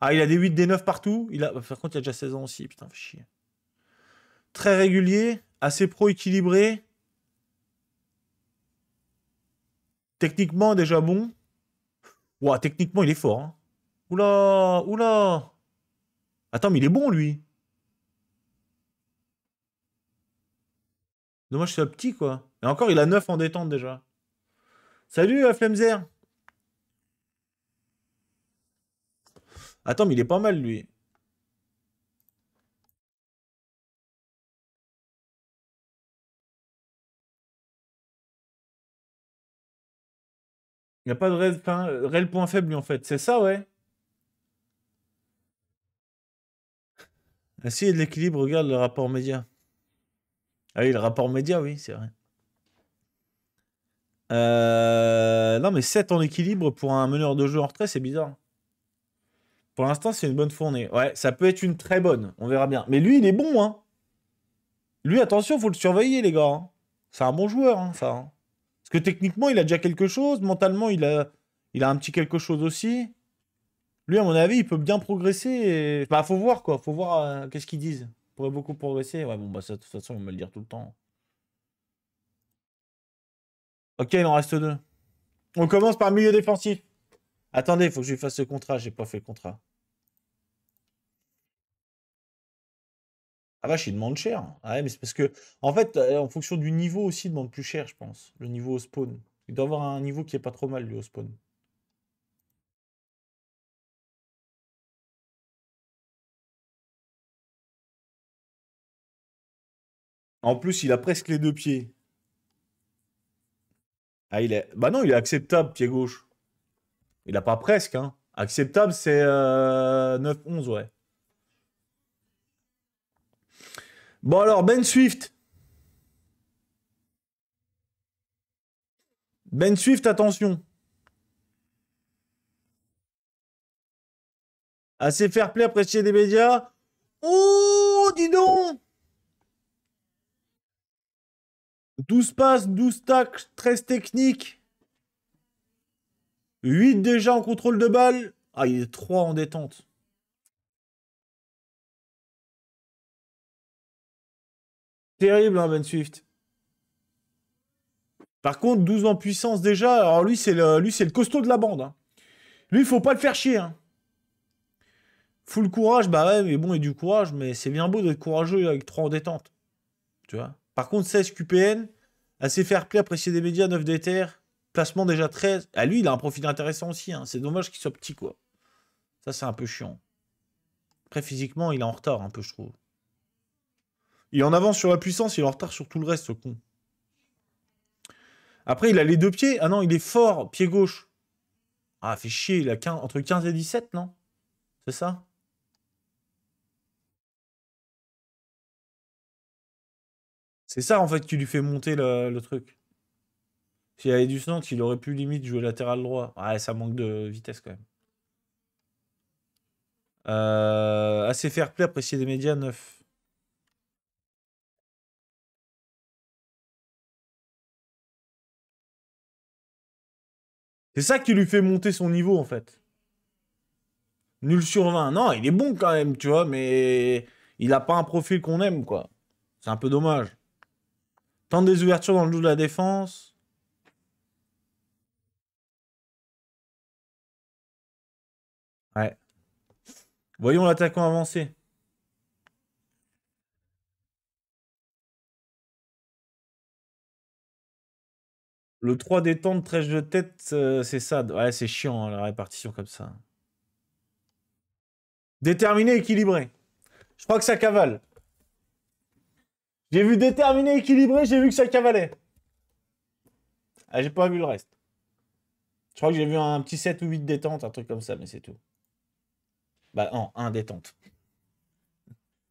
Ah, il a des 8, des 9 partout. Il a... Par contre, il a déjà 16 ans aussi. Putain, fais chier. Très régulier, assez pro équilibré. Techniquement, déjà bon. Ouah, techniquement, il est fort. Hein. Oula, oula. Attends, mais il est bon, lui. Dommage, c'est petit, quoi. Et encore, il a 9 en détente déjà. Salut, euh, Flemzer. Attends, mais il est pas mal, lui. Il n'y a pas de réel, euh, point faible, lui, en fait. C'est ça, ouais. Ah de l'équilibre, regarde le rapport média. Ah oui, le rapport média, oui, c'est vrai. Euh, non, mais 7 en équilibre pour un meneur de jeu en retrait, c'est bizarre. Pour l'instant, c'est une bonne fournée. Ouais, ça peut être une très bonne, on verra bien. Mais lui, il est bon, hein. Lui, attention, faut le surveiller, les gars. Hein. C'est un bon joueur, hein, ça. Hein. Parce que techniquement, il a déjà quelque chose. Mentalement, il a, il a un petit quelque chose aussi. Lui, à mon avis, il peut bien progresser. Bah, faut voir quoi, faut voir euh, qu'est-ce qu'ils disent. Il pourrait beaucoup progresser. Ouais, bon, bah, ça, de toute façon, on me le dire tout le temps. Ok, il en reste deux. On commence par milieu défensif. Attendez, il faut que je lui fasse le contrat. J'ai pas fait le contrat. Ah vache, il demande cher. Ah mais c'est parce que, en fait, euh, en fonction du niveau aussi, il demande plus cher, je pense. Le niveau au spawn. Il doit avoir un niveau qui est pas trop mal, lui, au spawn. En plus, il a presque les deux pieds. Ah, il est... Bah non, il est acceptable, pied gauche. Il a pas presque, hein. Acceptable, c'est 9-11, euh, ouais. Bon alors, Ben Swift. Ben Swift, attention. Assez fair play apprécié des médias. Oh, dis donc 12 passes, 12 tacks, 13 techniques. 8 déjà en contrôle de balle. Ah, il est 3 en détente. Terrible, hein, Ben Swift. Par contre, 12 en puissance déjà. Alors lui, c'est le, le costaud de la bande. Hein. Lui, il ne faut pas le faire chier. Hein. Full courage, bah ouais, mais bon, et du courage, mais c'est bien beau d'être courageux avec 3 en détente. Tu vois. Par contre, 16 QPN, Assez fair play, apprécié des médias, 9 DTR. Placement déjà 13. Ah, lui, il a un profil intéressant aussi. Hein. C'est dommage qu'il soit petit, quoi. Ça, c'est un peu chiant. Après, physiquement, il est en retard, un peu, je trouve. Il est en avance sur la puissance, il est en retard sur tout le reste, ce con. Après, il a les deux pieds. Ah non, il est fort, pied gauche. Ah, fait chier, il a entre 15 et 17, non C'est ça C'est ça, en fait, qui lui fait monter le, truc. S'il avait du centre, il aurait pu limite jouer latéral droit. Ouais, ça manque de vitesse quand même. Euh, assez fair play, apprécié des médias, neuf. C'est ça qui lui fait monter son niveau en fait. Nul sur 20. Non, il est bon quand même, tu vois, mais il n'a pas un profil qu'on aime, quoi. C'est un peu dommage. Tente des ouvertures dans le jeu de la défense. Ouais. Voyons l'attaquant avancer. Le 3 détente, trèche de tête, euh, c'est ça. Ouais, c'est chiant hein, la répartition comme ça. Déterminé, équilibré. Je crois que ça cavale. J'ai vu déterminé, équilibré, j'ai vu que ça cavalait. Ah, j'ai pas vu le reste. Je crois que j'ai vu un petit 7 ou 8 détente, un truc comme ça, mais c'est tout. Bah non, 1 détente.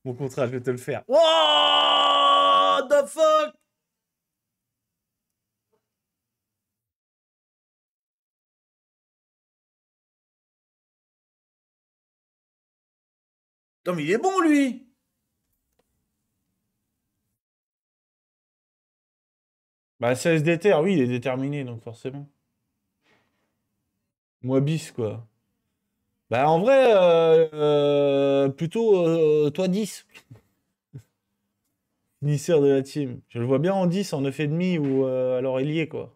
Au contraire, je vais te le faire. What the fuck Non mais il est bon lui Bah, CSDT, oui, il est déterminé, donc forcément. Moi bis, quoi. Bah, en vrai, euh, euh, plutôt euh, toi 10. Finisseur de la team. Je le vois bien en 10, en 9,5 ou alors est, quoi.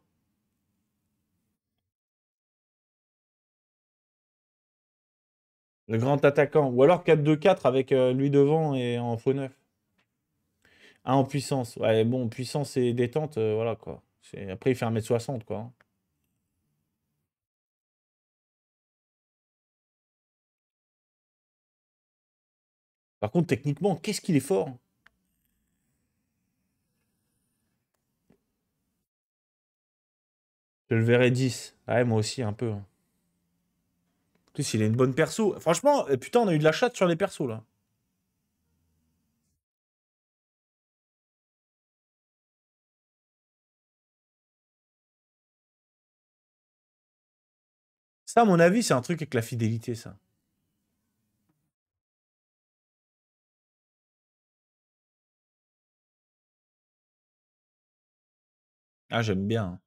Le grand attaquant. Ou alors 4-2-4 avec lui devant et en faux 9. Ah, en puissance. Ouais, bon, puissance et détente, euh, voilà quoi. Après, il fait 1m60 quoi. Par contre, techniquement, qu'est-ce qu'il est fort Je le verrai 10. Ah ouais, moi aussi, un peu. Hein. En plus, il est une bonne perso. Franchement, euh, putain, on a eu de la chatte sur les persos, là. Ça, à mon avis, c'est un truc avec la fidélité, ça. Ah, j'aime bien. Hein.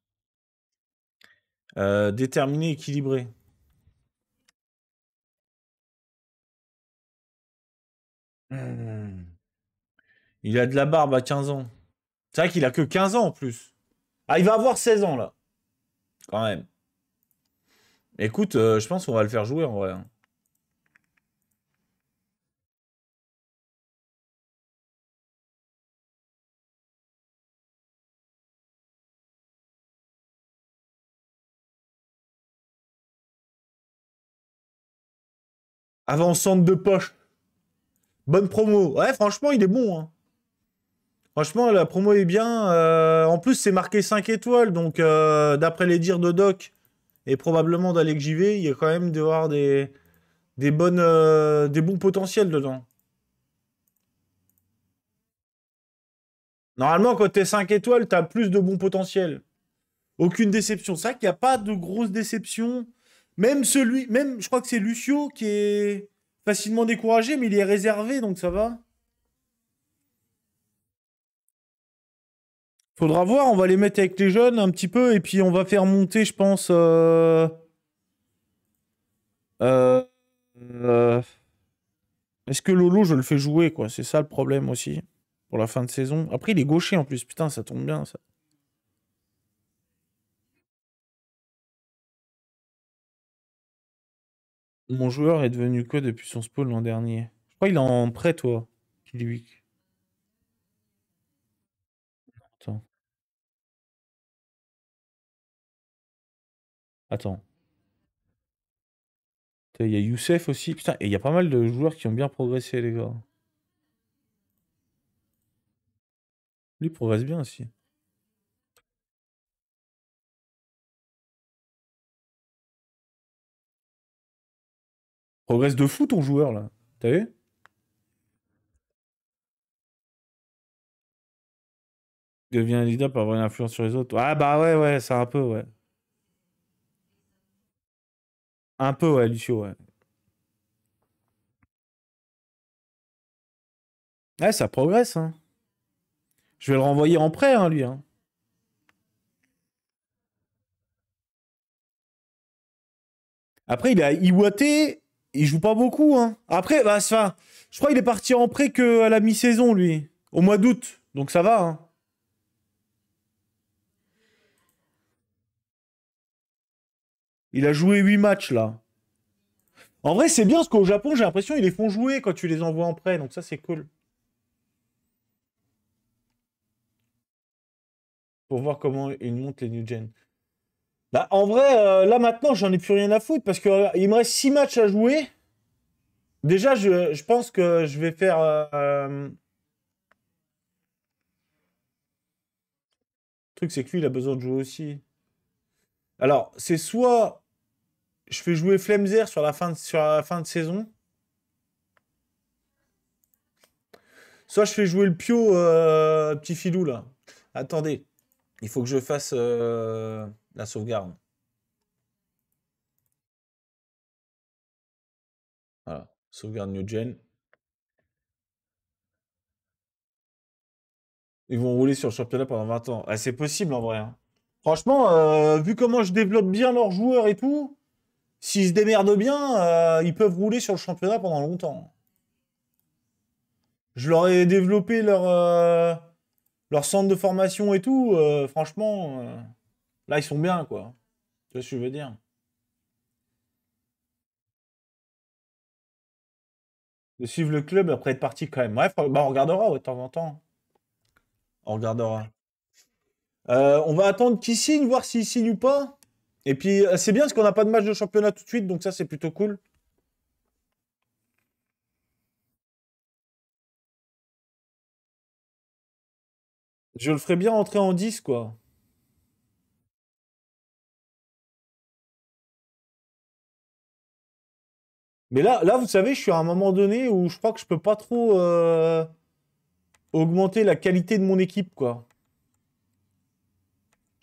Euh, déterminé, équilibré. Mmh. Il a de la barbe à 15 ans. C'est vrai qu'il a que 15 ans en plus. Ah, il va avoir 16 ans là. Quand même. Écoute, euh, je pense qu'on va le faire jouer en vrai. Hein. centre de poche. Bonne promo. Ouais, franchement, il est bon. Hein. Franchement, la promo est bien. Euh, en plus, c'est marqué 5 étoiles. Donc, euh, d'après les dires de Doc, et probablement d'aller que il y a quand même devoir des, bonnes, euh, des bons potentiels dedans. Normalement, quand t'es 5 étoiles, t'as plus de bons potentiels. Aucune déception. C'est vrai qu'il n'y a pas de grosse déception. Même celui, même, je crois que c'est Lucio qui est facilement découragé, mais il est réservé, donc ça va. Faudra voir, on va les mettre avec les jeunes un petit peu, et puis on va faire monter, je pense... Euh, euh, est-ce que Lolo, je le fais jouer, quoi C'est ça le problème aussi, pour la fin de saison. Après, il est gaucher en plus, putain, ça tombe bien, ça. Mon joueur est devenu quoi depuis son spawn l'an dernier Je crois qu'il est en prêt, toi, Attends. Il y a Youssef aussi. Putain, et il y a pas mal de joueurs qui ont bien progressé, les gars. Lui progresse bien aussi. Progresse de fou ton joueur là. T'as vu devient un leader pour avoir une influence sur les autres. Ah bah ouais, ouais, c'est un peu, ouais. Un peu, ouais, Lucio, ouais. Ouais, ça progresse, hein. Je vais le renvoyer en prêt, hein, lui, hein. Après, il a Iwate, il joue pas beaucoup, hein. Après, bah, ça, je crois qu'il est parti en prêt qu'à la mi-saison, lui, au mois d'août, donc ça va, hein. Il a joué 8 matchs là. En vrai, c'est bien parce qu'au Japon, j'ai l'impression qu'ils les font jouer quand tu les envoies en prêt, donc ça c'est cool. Pour voir comment ils montent les new gen. Bah, en vrai, euh, là maintenant, j'en ai plus rien à foutre parce qu'il euh, me reste 6 matchs à jouer. Déjà, je, pense que je vais faire. Le euh, truc, c'est que lui, il a besoin de jouer aussi. Alors, c'est soit je fais jouer Flemzer sur la fin de, sur la fin de saison. Soit je fais jouer le Pio, euh, petit filou là. Attendez, il faut que je fasse euh, la sauvegarde. Voilà, sauvegarde New Gen. Ils vont rouler sur le championnat pendant 20 ans. Ah, c'est possible en vrai. Hein. Franchement, euh, vu comment je développe bien leurs joueurs et tout, S'ils se démerdent bien, euh, ils peuvent rouler sur le championnat pendant longtemps. Je leur ai développé leur, euh, leur centre de formation et tout. Euh, franchement, là, ils sont bien, quoi. Tu vois ce que je veux dire De suivre le club après être parti quand même. Bref, bah, on regardera de temps en temps. On regardera. on va attendre qu'ils signe, voir s'ils signent ou pas. Et puis, euh, c'est bien parce qu'on n'a pas de match de championnat tout de suite, donc ça, c'est plutôt cool. Je le ferais bien entrer en 10, quoi. Mais là, là, vous savez, je suis à un moment donné où je crois que je peux pas trop euh, augmenter la qualité de mon équipe, quoi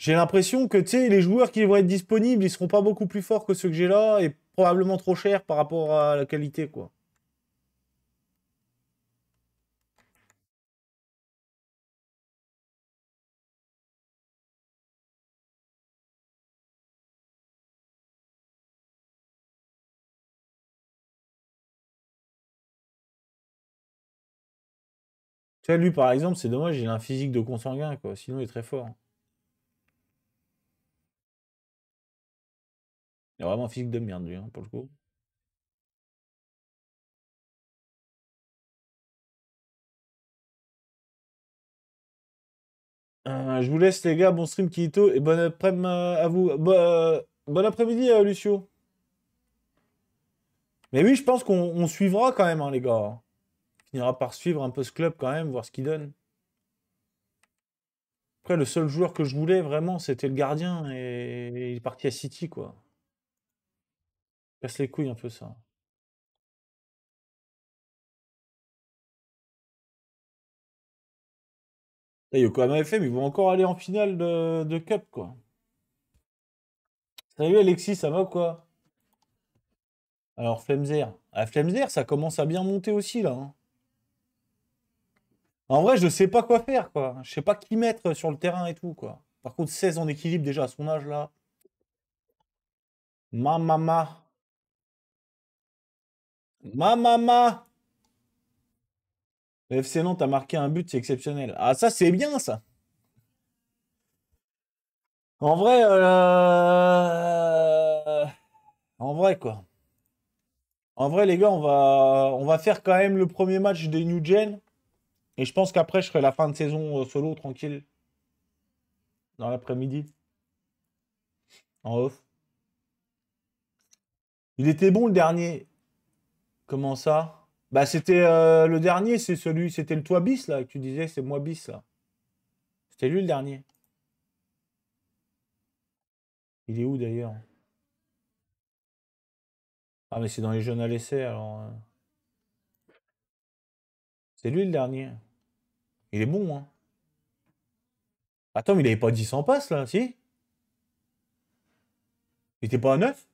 j'ai l'impression que les joueurs qui vont être disponibles, ils seront pas beaucoup plus forts que ceux que j'ai là et probablement trop chers par rapport à la qualité. quoi. lui, par exemple, c'est dommage, il a un physique de consanguin, quoi. Sinon, il est très fort. Il vraiment physique de merde, lui, hein, pour le coup. Euh, je vous laisse les gars, bon stream Kito et euh, euh, bon après-midi à vous. Bon, après-midi Lucio. Mais oui, je pense qu'on suivra quand même hein, les gars. On finira par suivre un peu ce club quand même, voir ce qu'il donne. Après, le seul joueur que je voulais vraiment, c'était le gardien et il est parti à City quoi. Passe les couilles un peu ça. Là, Yokohama FM, ils vont encore aller en finale de, de Cup, quoi. Salut Alexis, ça va quoi Alors Flemzer. Ah, Flemzer, ça commence à bien monter aussi là. Hein. En vrai, je sais pas quoi faire, quoi. Je sais pas qui mettre sur le terrain et tout, quoi. Par contre, 16 en équilibre déjà à son âge là. Ma, ma, Ma mama Le FC Nantes a marqué un but, c'est exceptionnel. Ah, ça, c'est bien, ça En vrai, euh, En vrai, quoi. En vrai, les gars, on va... on va faire quand même le premier match des New Gen. Et je pense qu'après, je ferai la fin de saison euh, solo, tranquille. Dans l'après-midi. En off. Il était bon le dernier. Comment ça Bah, c'était euh, le dernier, c'est celui, c'était le toi bis, là, que tu disais, c'est moi bis, là. C'était lui le dernier. Il est où d'ailleurs Ah, mais c'est dans les jeunes à l'essai, alors. Euh. C'est lui le dernier. Il est bon, hein. Attends, mais il avait pas 10 en passe, là, si Il était pas à 9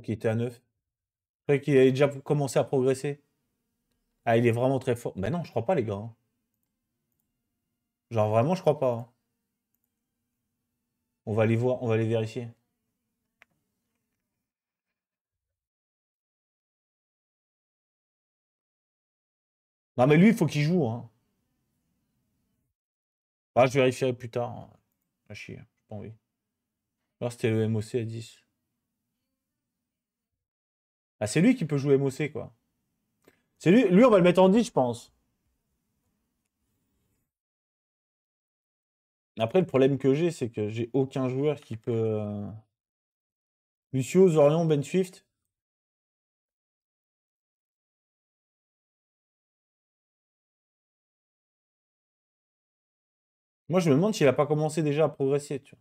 qui était à 9. Après, qui avait déjà commencé à progresser. Ah, il est vraiment très fort. Mais ben non, je crois pas, les gars. Hein. Genre, vraiment, je crois pas. Hein. On va les voir, on va les vérifier. Non, mais lui, il faut qu'il joue. Hein. Ah, je vérifierai plus tard. Ah, chier, pas envie. Là, c'était le MOC à 10. Ah, c'est lui qui peut jouer MOC, quoi. C'est lui, lui, on va le mettre en 10, je pense. Après, le problème que j'ai, c'est que j'ai aucun joueur qui peut. Euh, Lucio, Zorion, Ben Swift. Moi, je me demande s'il n'a pas commencé déjà à progresser, tu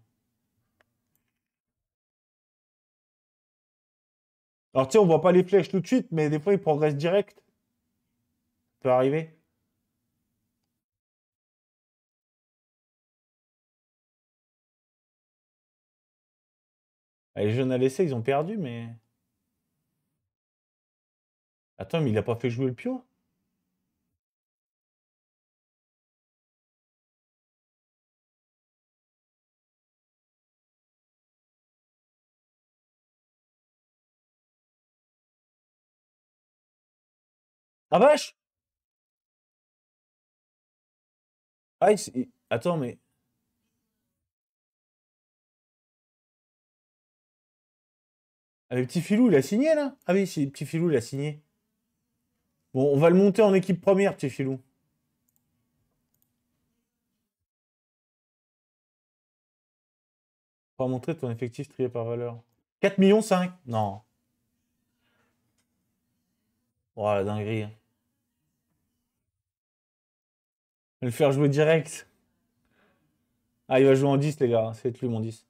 Alors, tu on voit pas les flèches tout de suite, mais des fois, ils progressent direct. Ça peut arriver. Ah, les jeunes à l'essai, ils ont perdu, mais... Attends, mais il a pas fait jouer le pion Ah vache Ah, Attends, mais... Ah, le petit filou, il a signé, là Ah oui, c'est le petit filou, il a signé. Bon, on va le monter en équipe première, petit filou. Pas montrer ton effectif trié par valeur. 4 millions 5 Non. Voilà, oh, la dinguerie. Hein. Le faire jouer direct. Ah, il va jouer en 10, les gars. C'est lui, mon 10.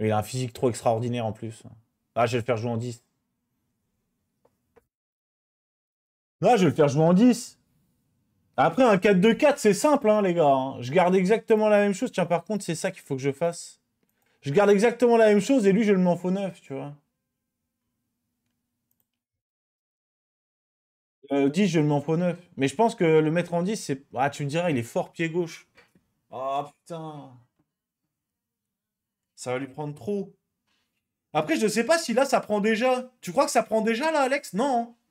Il a un physique trop extraordinaire en plus. Ah, je vais le faire jouer en 10. Non, ah, je vais le faire jouer en 10. Après, un 4-2-4, c'est simple, hein, les gars. Hein. Je garde exactement la même chose. Tiens, par contre, c'est ça qu'il faut que je fasse. Je garde exactement la même chose et lui, je le mets en faux neuf, tu vois. Euh, 10, je le mets en faux neuf. Mais je pense que le mettre en 10, c'est. Ah, tu me diras, il est fort pied gauche. Ah, putain. Ça va lui prendre trop. Après, je ne sais pas si là, ça prend déjà. Tu crois que ça prend déjà, là, Alex Non. Hein.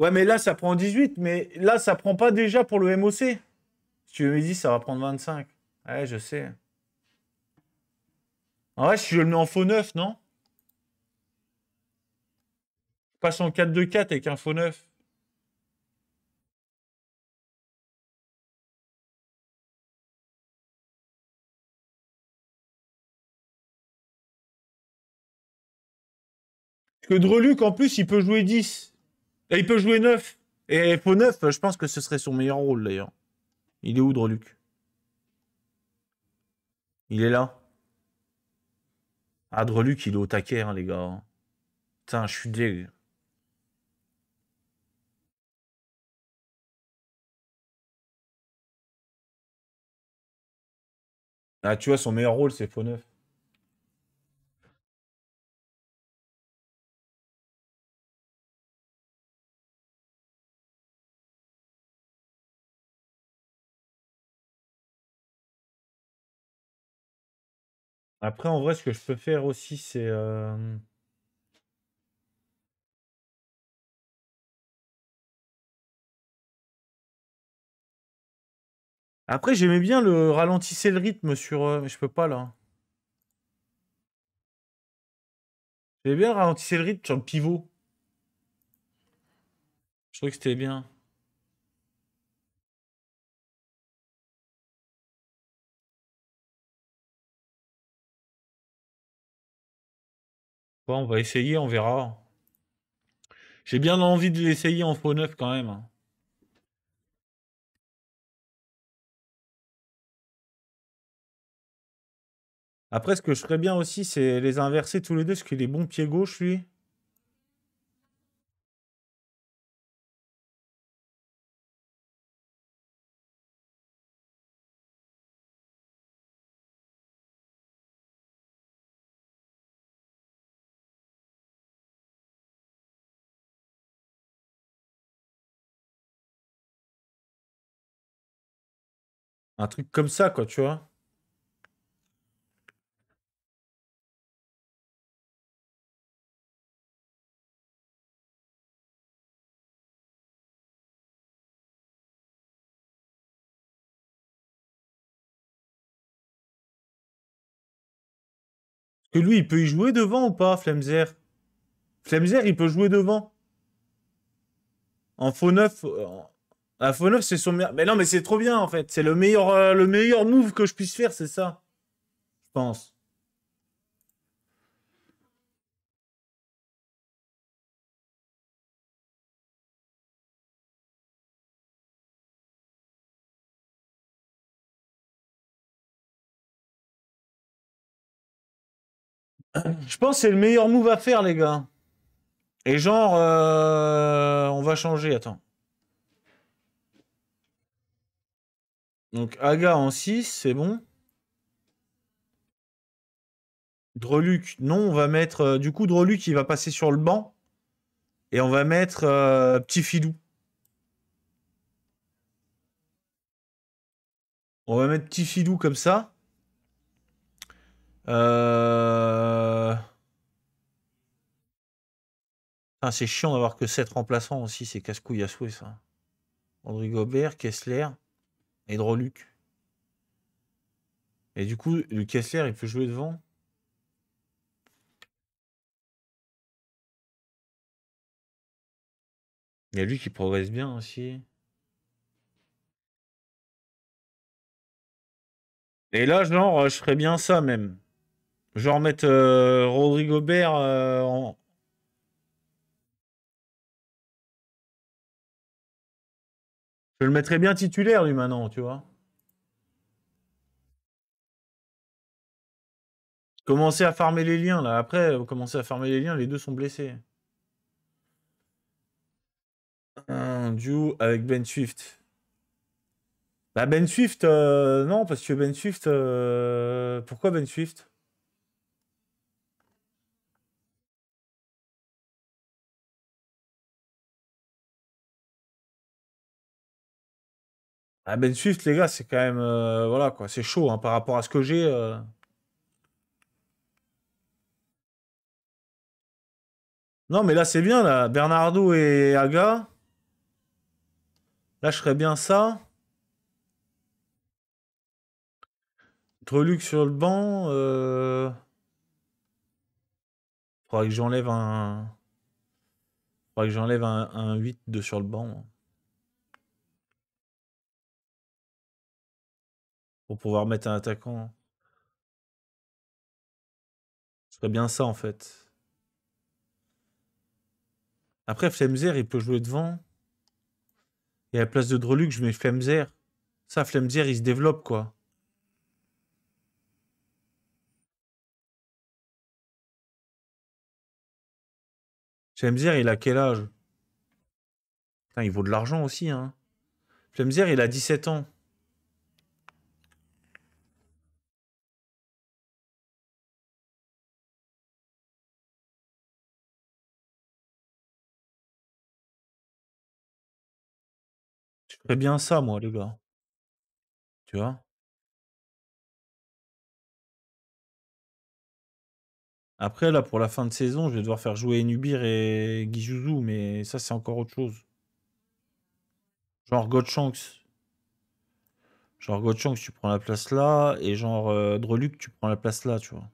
Ouais, mais là, ça prend 18, mais là, ça prend pas déjà pour le MOC. Si tu me dis, ça va prendre 25. Ouais, je sais. Ouais si je le mets en faux 9, non Je passe en 4-2-4 avec un faux 9. Parce que Dreluc, en plus, il peut jouer 10. Et il peut jouer neuf. Et faux 9, je pense que ce serait son meilleur rôle d'ailleurs. Il est où, Luc Il est là. Ah, Droluc, il est au taquet, hein, les gars. Putain, je suis dégueu. Ah, tu vois, son meilleur rôle, c'est faux neuf. Après, en vrai, ce que je peux faire aussi, c'est... Euh, Après, j'aimais bien le ralentisser le rythme sur... Mais euh, je peux pas, là. J'aimais bien le le rythme sur le pivot. Je trouvais que c'était bien. on va essayer, on verra. J'ai bien envie de l'essayer en faux neuf quand même. Après, ce que je ferais bien aussi, c'est les inverser tous les deux, ce qu'il est bon pied gauche, lui. Un truc comme ça, quoi, tu vois. que lui, il peut y jouer devant ou pas, Flemzer Flemzer, il peut jouer devant. En faux neuf, la faux c'est son meilleur. Mais non, mais c'est trop bien en fait. C'est le meilleur, euh, le meilleur move que je puisse faire, c'est ça. Je pense. Je pense que c'est le meilleur move à faire, les gars. Et genre, euh, on va changer. Attends. Donc Aga en 6, c'est bon. Droluc, non, on va mettre. Euh, du coup, Droluc, il va passer sur le banc. Et on va mettre euh, Petit Filou. On va mettre Petit Fidou comme ça. Euh. c'est chiant d'avoir que 7 remplaçants aussi, c'est casse-couille à souhait ça. André Gobert, Kessler et Et du coup, le Kessler, il peut jouer devant. Il y a lui qui progresse bien aussi. Et là, genre, je ferais bien ça même. Genre mettre euh, Rodrigo Bert euh, en, Je le mettrais bien titulaire, lui, maintenant, tu vois. Commencez à farmer les liens, là. Après, euh, commencez à farmer les liens, les deux sont blessés. Un duo avec Ben Swift. Bah Ben Swift, euh, non, parce que Ben Swift, euh, pourquoi Ben Swift Ah, ben Swift, les gars, c'est quand même. Euh, voilà, quoi. C'est chaud hein, par rapport à ce que j'ai. Euh. Non, mais là, c'est bien, là. Bernardo et Aga. Là, je serais bien ça. Trelux sur le banc. Euh... Faudrait que j'enlève un. Faudrait que j'enlève un, un 8 de sur le banc. Hein. pour pouvoir mettre un attaquant. Hein. Ce serait bien ça en fait. Après, Flemzer, il peut jouer devant. Et à la place de Drolux, je mets Flemzer. Ça, Flemzer, il se développe, quoi. Flemzer, il a quel âge il vaut de l'argent aussi, hein. Flemzer, il a 17 ans. bien ça, moi, les gars. Tu vois? Après, là, pour la fin de saison, je vais devoir faire jouer Nubir et Guijouzou, mais ça, c'est encore autre chose. Genre Gotchanks. Genre Gotchanks, tu prends la place là, et genre euh, Droluc, tu prends la place là, tu vois.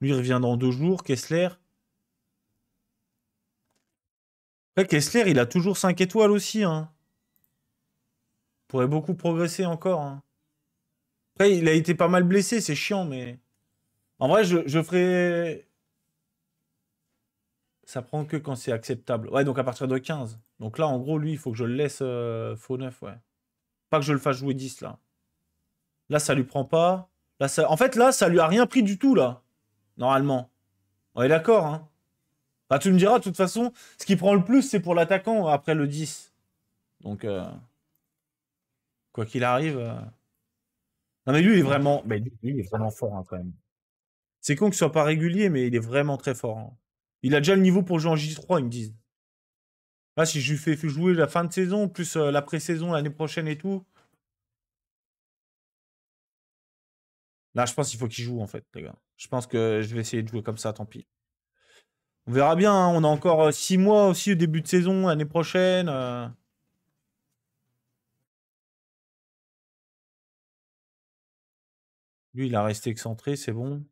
Lui, revient dans deux jours, Kessler. Après, Kessler, il a toujours 5 étoiles aussi, hein pourrait beaucoup progresser encore. Hein. Après, il a été pas mal blessé, c'est chiant, mais. En vrai, je, je ferai. Ça prend que quand c'est acceptable. Ouais, donc à partir de 15. Donc là, en gros, lui, il faut que je le laisse euh, faux 9, ouais. Pas que je le fasse jouer 10, là. Là, ça lui prend pas. Là, En fait, là, ça lui a rien pris du tout, là. Normalement. On est d'accord, hein. Bah, tu me diras, de toute façon, ce qui prend le plus, c'est pour l'attaquant après le 10. Donc. Euh, qu'il arrive. Euh. Non, mais lui, il est vraiment, mais il est vraiment fort hein, quand même. C'est con que soit pas régulier, mais il est vraiment très fort. Hein. Il a déjà le niveau pour jouer en J3, ils me disent. Là, si je lui fais jouer la fin de saison, plus euh, la l'après-saison l'année prochaine et tout. Là, je pense qu'il faut qu'il joue, en fait, les gars. Je pense que je vais essayer de jouer comme ça, tant pis. On verra bien, hein. on a encore euh, six mois aussi au début de saison, l'année prochaine. Lui, il a resté excentré, c'est bon.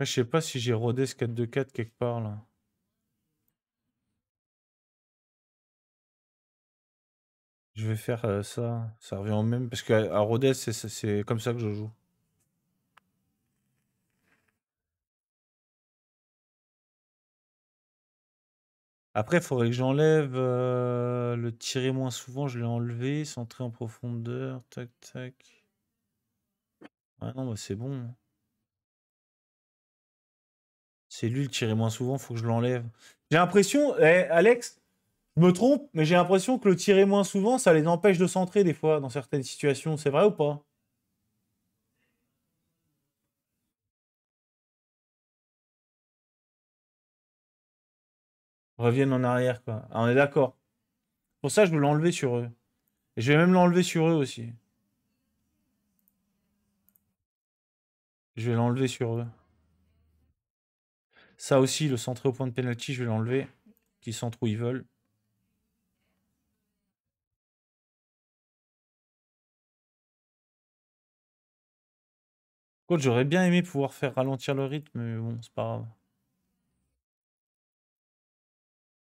Je sais pas si j'ai rodé 4-2-4 quelque part là. Je vais faire euh, ça. Ça revient au même. Parce qu'à à c'est comme ça que je joue. Après, il faudrait que j'enlève euh, le tirer moins souvent, je l'ai enlevé, centré en profondeur, tac, tac. Ah non, bah c'est bon. C'est lui le tirer moins souvent, Il faut que je l'enlève. J'ai l'impression, eh, Alex, je me trompe, mais j'ai l'impression que le tirer moins souvent, ça les empêche de centrer des fois dans certaines situations. C'est vrai ou pas reviennent en arrière, quoi. Ah, on est d'accord. Pour ça, je veux l'enlever sur eux. Et je vais même l'enlever sur eux aussi. Je vais l'enlever sur eux. Ça aussi, le centré au point de pénalty, je vais l'enlever. Qui centrent où ils veulent. j'aurais bien aimé pouvoir faire ralentir le rythme, mais bon, c'est pas grave.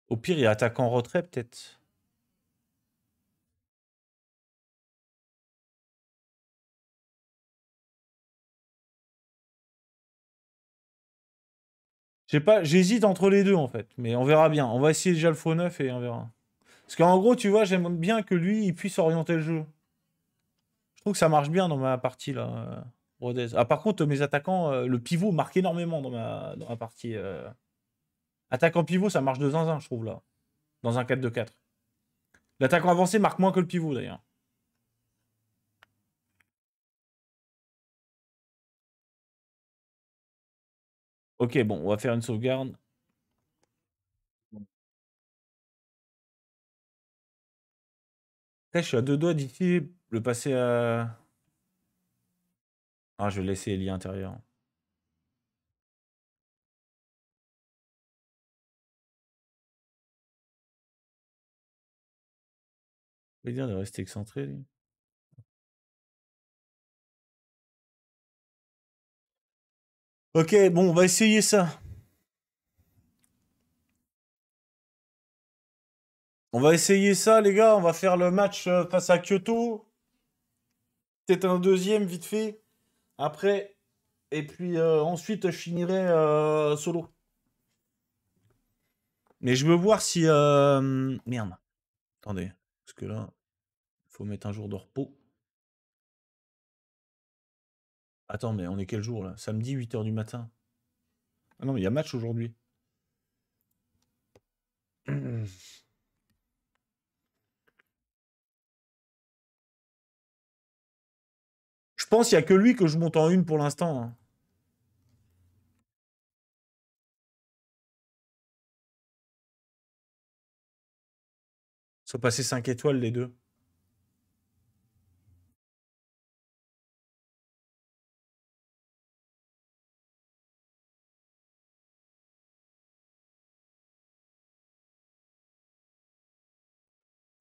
Au pire, il attaque en retrait peut-être. pas, j'hésite entre les deux en fait, mais on verra bien. On va essayer déjà le faux neuf et on verra. Parce qu'en gros, tu vois, j'aime bien que lui, il puisse orienter le jeu. Je trouve que ça marche bien dans ma partie là, euh, Rodez. Ah par contre, mes attaquants, euh, le pivot marque énormément dans ma, partie. Euh, Attaque en pivot, ça marche de zinzin, je trouve, là. Dans un 4-2-4. L'attaquant avancé marque moins que le pivot, d'ailleurs. Ok, bon, on va faire une sauvegarde. je suis à deux doigts d'ici le passer à... Ah, je vais laisser Eli intérieur. dire de rester excentré, Ok, bon, on va essayer ça. On va essayer ça, les gars. On va faire le match euh, face à Kyoto. Peut-être un deuxième, vite fait. Après. Et puis euh, ensuite, je finirai euh, solo. Mais je veux voir si... Merde. Attendez. Parce que là... Faut mettre un jour de repos. Attends, mais on est quel jour là Samedi 8h du matin. Ah non, mais il y a match aujourd'hui. Je pense qu'il n'y a que lui que je monte en une pour l'instant. Hein. Ils passer passés 5 étoiles les deux.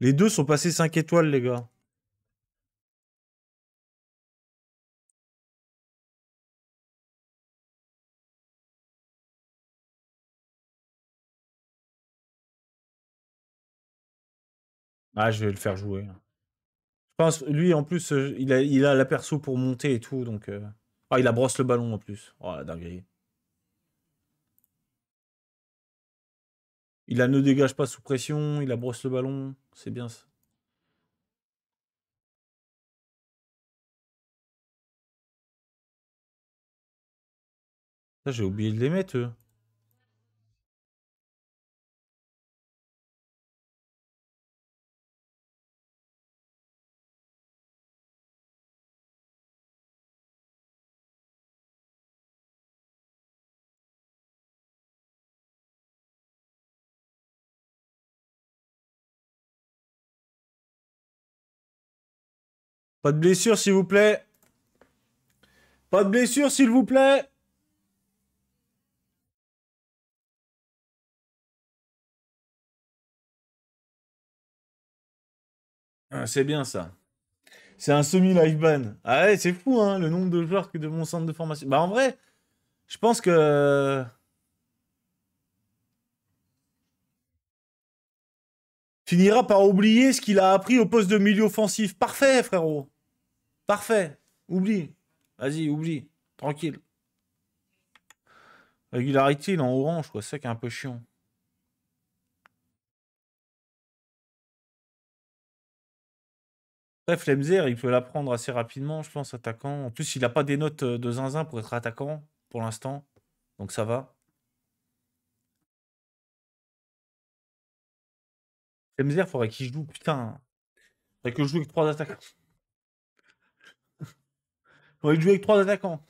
Les deux sont passés 5 étoiles, les gars. Ah, je vais le faire jouer. Hein. Je pense, lui, en plus, euh, il a, il a la pour monter et tout, donc... Ah, il a brosse le ballon, en plus. Oh, la dinguerie. Il ne dégage pas sous pression, il la brosse le ballon, c'est bien ça. J'ai oublié de les mettre, eux. Pas de blessure, s'il vous plaît. Pas de blessure, s'il vous plaît. Ah, c'est bien ça. C'est un semi-live ban. Ah ouais, c'est fou, hein, le nombre de joueurs que de mon centre de formation. Bah en vrai, je pense que... Finira par oublier ce qu'il a appris au poste de milieu offensif. Parfait, frérot. Parfait. Oublie. Vas-y, oublie. Tranquille. Regularity, il en orange, quoi. C'est ça qui est un peu chiant. Bref, Lemzer, il peut l'apprendre assez rapidement, je pense, attaquant. En plus, il n'a pas des notes euh, de zinzin pour être attaquant, pour l'instant. Donc ça va. Lemzer, faudrait qu'il joue, putain. Faudrait que je joue avec trois attaquants. J'aurais jouer avec trois attaquants.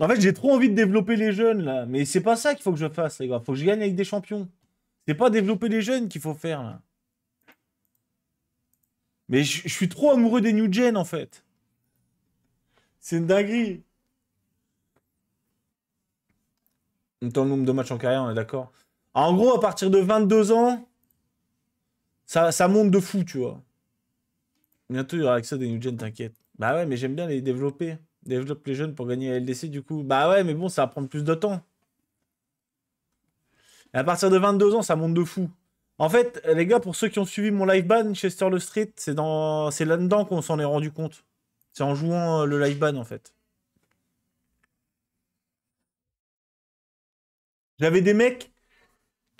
En fait, j'ai trop envie de développer les jeunes, là. Mais c'est pas ça qu'il faut que je fasse, les gars. Faut que je gagne avec des champions. C'est pas développer les jeunes qu'il faut faire, là. Mais je suis trop amoureux des New Gen, en fait. C'est une dinguerie. Tant le nombre de matchs en carrière, on est d'accord. En gros, à partir de 22 ans, ça monte de fou, tu vois. Bientôt, il y aura accès à des new gen, t'inquiète. Bah ouais, mais j'aime bien les développer. Développe les jeunes pour gagner à LDC, du coup. Bah ouais, mais bon, ça va prendre plus de temps. à partir de 22 ans, ça monte de fou. En fait, les gars, pour ceux qui ont suivi mon live ban, Chester le Street, c'est dans... là-dedans qu'on s'en est rendu compte. C'est en jouant euh, le live ban, en fait. J'avais des mecs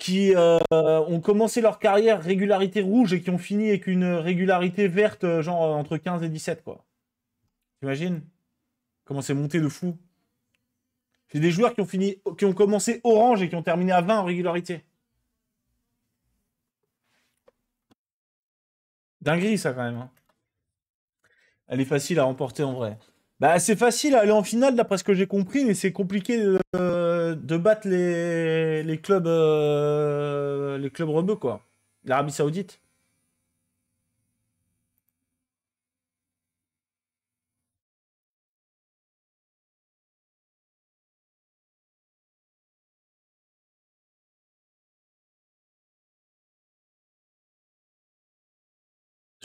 qui euh, ont commencé leur carrière régularité rouge et qui ont fini avec une régularité verte, euh, genre euh, entre 15 et 17, quoi. T'imagines Comment c'est monté de fou. C'est des joueurs qui ont, fini, qui ont commencé orange et qui ont terminé à 20 en régularité. Dinguerie, ça, quand même. Hein. Elle est facile à remporter en vrai. Bah, c'est facile à aller en finale, d'après ce que j'ai compris, mais c'est compliqué de de, battre les, clubs les clubs rebeux quoi. L'Arabie Saoudite.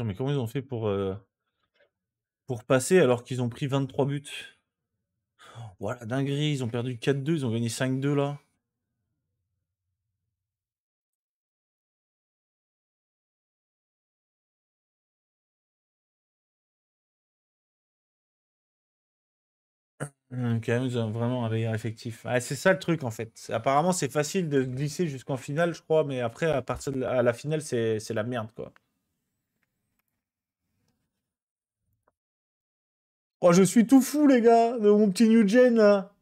mais comment ils ont fait pour, euh, pour passer alors qu'ils ont pris 23 buts voilà, dinguerie, ils ont perdu 4-2, ils ont gagné 5-2 là. nous hum, a vraiment un meilleur effectif. Ah, c'est ça le truc en fait. Apparemment, c'est facile de glisser jusqu'en finale, je crois, mais après, à à la finale, c'est la merde quoi. Oh, je suis tout fou, les gars, de mon petit New Gen, là.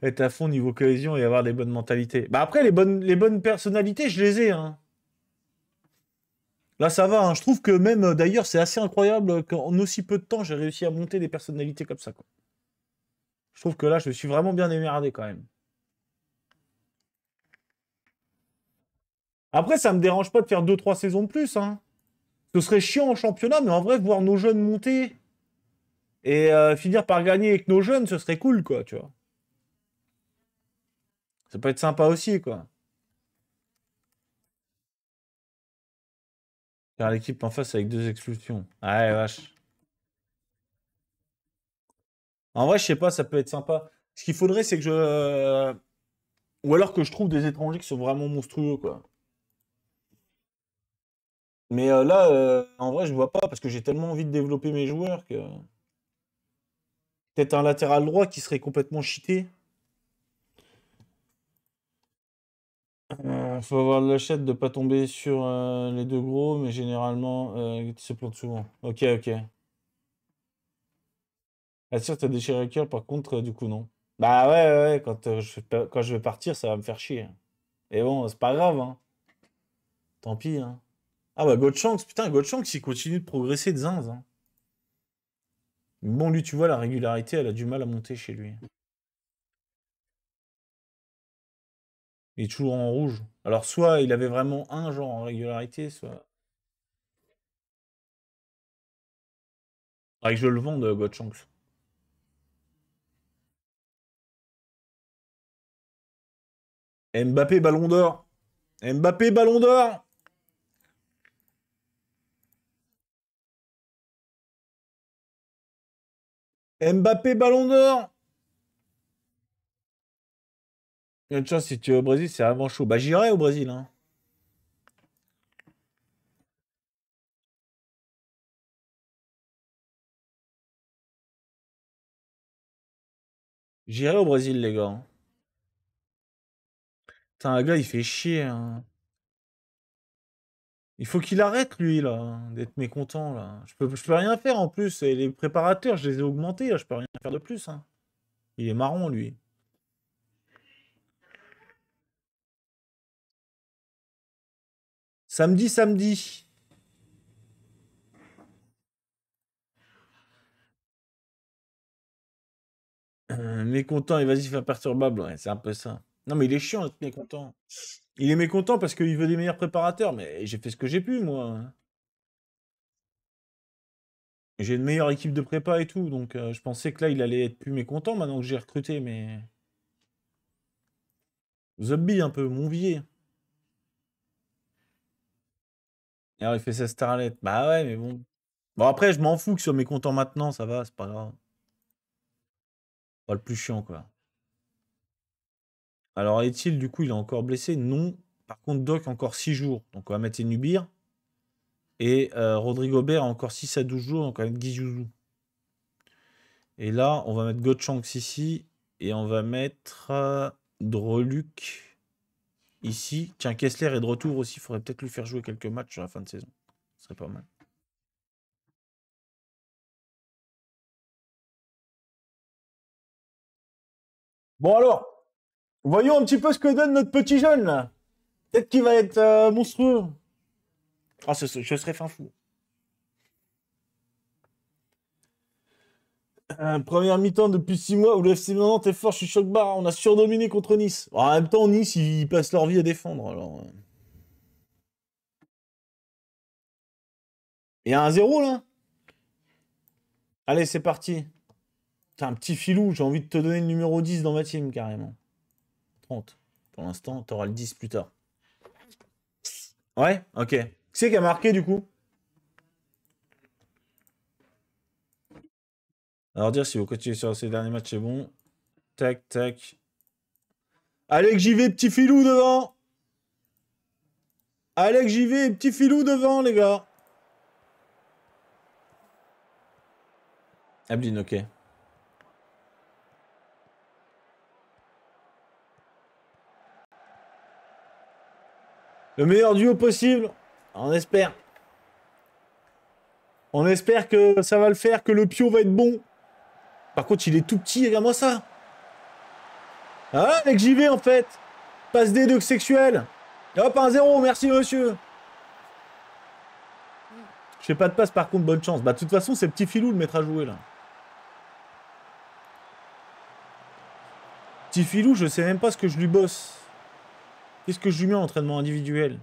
Être à fond niveau cohésion et avoir des bonnes mentalités. Bah après, les bonnes, les bonnes personnalités, je les ai, hein. Là, ça va. Hein. Je trouve que même, euh, d'ailleurs, c'est assez incroyable qu'en aussi peu de temps, j'ai réussi à monter des personnalités comme ça. Quoi. Je trouve que là, je me suis vraiment bien émerdé, quand même. Après, ça ne me dérange pas de faire 2-3 saisons de plus. Hein. Ce serait chiant en championnat, mais en vrai, voir nos jeunes monter et euh, finir par gagner avec nos jeunes, ce serait cool, quoi, tu vois. Ça peut être sympa aussi, quoi. Faire l'équipe en face avec deux exclusions. Ah ouais, vache. En vrai, je sais pas, ça peut être sympa. Ce qu'il faudrait, c'est que je. Euh, ou alors que je trouve des étrangers qui sont vraiment monstrueux, quoi. Mais euh, là, euh, en vrai, je vois pas parce que j'ai tellement envie de développer mes joueurs que. Peut-être un latéral droit qui serait complètement cheaté. Il euh, faut avoir de la de pas tomber sur les deux gros, mais généralement, tu se plantent souvent. Ok, ok. Assure, ah, t'as déchiré le cœur, par contre, du coup, non. Bah ouais, ouais, quand, je, quand je vais partir, ça va me faire chier. Et bon, c'est pas grave, hein. Tant pis, hein. Ah bah putain, Gotchanks, il continue de progresser de zinz. Hein. Bon, lui, tu vois, la régularité, elle a du mal à monter chez lui. Il est toujours en rouge. Alors, soit il avait vraiment un genre en régularité, soit... Faudrait je le vende, Gotchanks. Mbappé Ballon d'Or. Mbappé Ballon d'Or Mbappé Ballon d'Or. Il y a une chance si tu es au Brésil, c'est avant chaud. Bah j'irai au Brésil. Hein. J'irai au Brésil, les gars. Putain, le gars, il fait chier. Hein. Il faut qu'il arrête, lui, là, d'être mécontent, là. Je peux, je peux rien faire, en plus. Et les préparateurs, je les ai augmentés, là. Je peux rien faire de plus, hein. Il est marron, lui. Samedi, samedi. Euh, mécontent, évasif, imperturbable. Ouais, c'est un peu ça. Non, mais il est chiant, d'être mécontent. Il est mécontent parce qu'il veut des meilleurs préparateurs, mais j'ai fait ce que j'ai pu, moi. Hein. J'ai une meilleure équipe de prépa et tout, donc euh, je pensais que là, il allait être plus mécontent maintenant que j'ai recruté, mais... Zobby un peu, mon vieil. alors, ah, il fait sa starlette. Bah ouais, mais bon. Bon, après, je m'en fous que sur mécontent maintenant, ça va, c'est pas grave. Pas le plus chiant, quoi. Alors est-il du coup, il est encore blessé Non. Par contre, Doc encore 6 jours. Donc on va mettre Nubir. Et euh, Rodrigo Bert encore 6 à 12 jours. Donc on va mettre Gizouzou. Et là, on va mettre Gotchanks ici. Et on va mettre euh, Droluc ici. Tiens, Kessler est de retour aussi. Il faudrait peut-être lui faire jouer quelques matchs à la fin de saison. Ce serait pas mal. Bon alors, Voyons un petit peu ce que donne notre petit jeune là. Peut-être qu'il va être euh, monstrueux. Ah, je serais fin fou. Euh, première mi-temps depuis 6 mois où le FC Nantes est fort, je suis choc barre. On a surdominé contre Nice. en même temps, Nice, ils passent leur vie à défendre. Alors. Euh. Il y a un zéro là Allez, c'est parti. T'es un petit filou, j'ai envie de te donner le numéro 10 dans ma team carrément. Pour l'instant, tu auras le 10 plus tard. Ouais, ok. Qui c'est qui a marqué du coup Alors dire si vous continuez sur ces derniers matchs, c'est bon. Tac, tac. Allez que j'y vais, petit filou devant Allez que j'y vais, petit filou devant, les gars Abdine, ok. le meilleur duo possible. On espère. On espère que ça va le faire, que le pio va être bon. Par contre, il est tout petit, regarde-moi ça. Ah, j'y vais, en fait. Passe des deux sexuels. Hop, un zéro. merci monsieur. Je fais pas de passe par contre, bonne chance. Bah de toute façon, c'est petit filou le mettre à jouer là. Petit filou, je sais même pas ce que je lui bosse. Qu'est-ce que je lui mets en entraînement individuel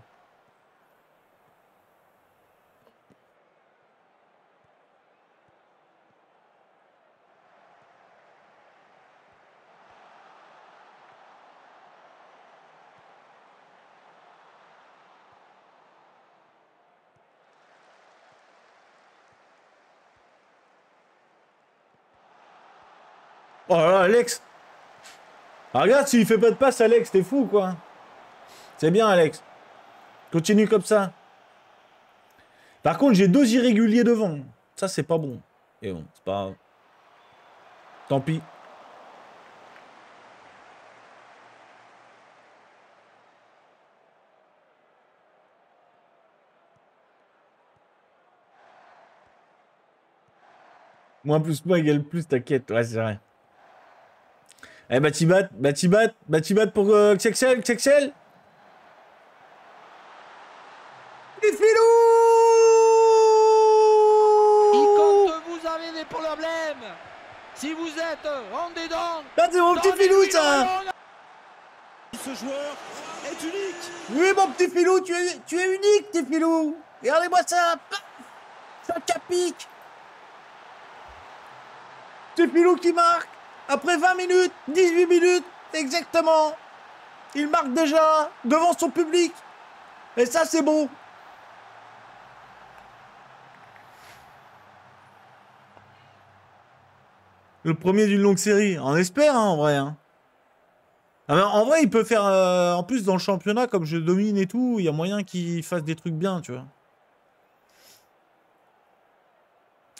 Oh là, là Alex ah, Regarde, s'il fait pas de passe, Alex, t'es fou, quoi c'est bien, Alex. Continue comme ça. Par contre, j'ai deux irréguliers devant. Ça, c'est pas bon. Et bon, c'est pas... Tant pis. Moins plus moins égale plus, t'inquiète. Ouais, c'est vrai. Eh, Batibat, Batibat, Batibat pour euh, XXL, XXL Regardez c'est mon petit filou, ça. Ce joueur est unique. Oui, mon petit filou, tu es, tu es unique, petit filou. Regardez-moi ça. Ça capique. Petit filou qui marque. Après 20 minutes, 18 minutes, exactement. Il marque déjà devant son public. Et ça, c'est bon. le premier d'une longue série. On espère, hein, en vrai. Hein. Ah ben, en vrai, il peut faire... Euh, en plus, dans le championnat, comme je domine et tout, il y a moyen qu'il fasse des trucs bien, tu vois.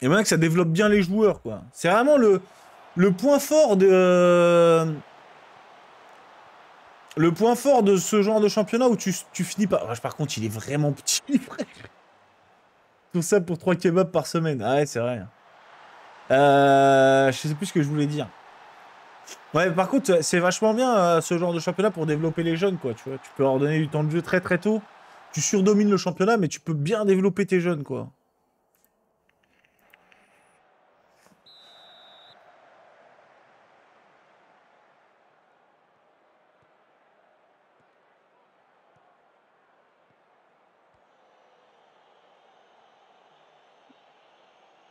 Et moi que ça développe bien les joueurs, quoi. C'est vraiment le, le point fort de... Euh, le point fort de ce genre de championnat où tu, tu finis pas... par contre, il est vraiment petit, Tout ça pour 3 kebabs par semaine. Ah ouais, c'est vrai. Euh, je sais plus ce que je voulais dire. Ouais, par contre, c'est vachement bien euh, ce genre de championnat pour développer les jeunes, quoi. Tu vois, tu peux leur donner du temps de jeu très très tôt. Tu surdomines le championnat, mais tu peux bien développer tes jeunes, quoi.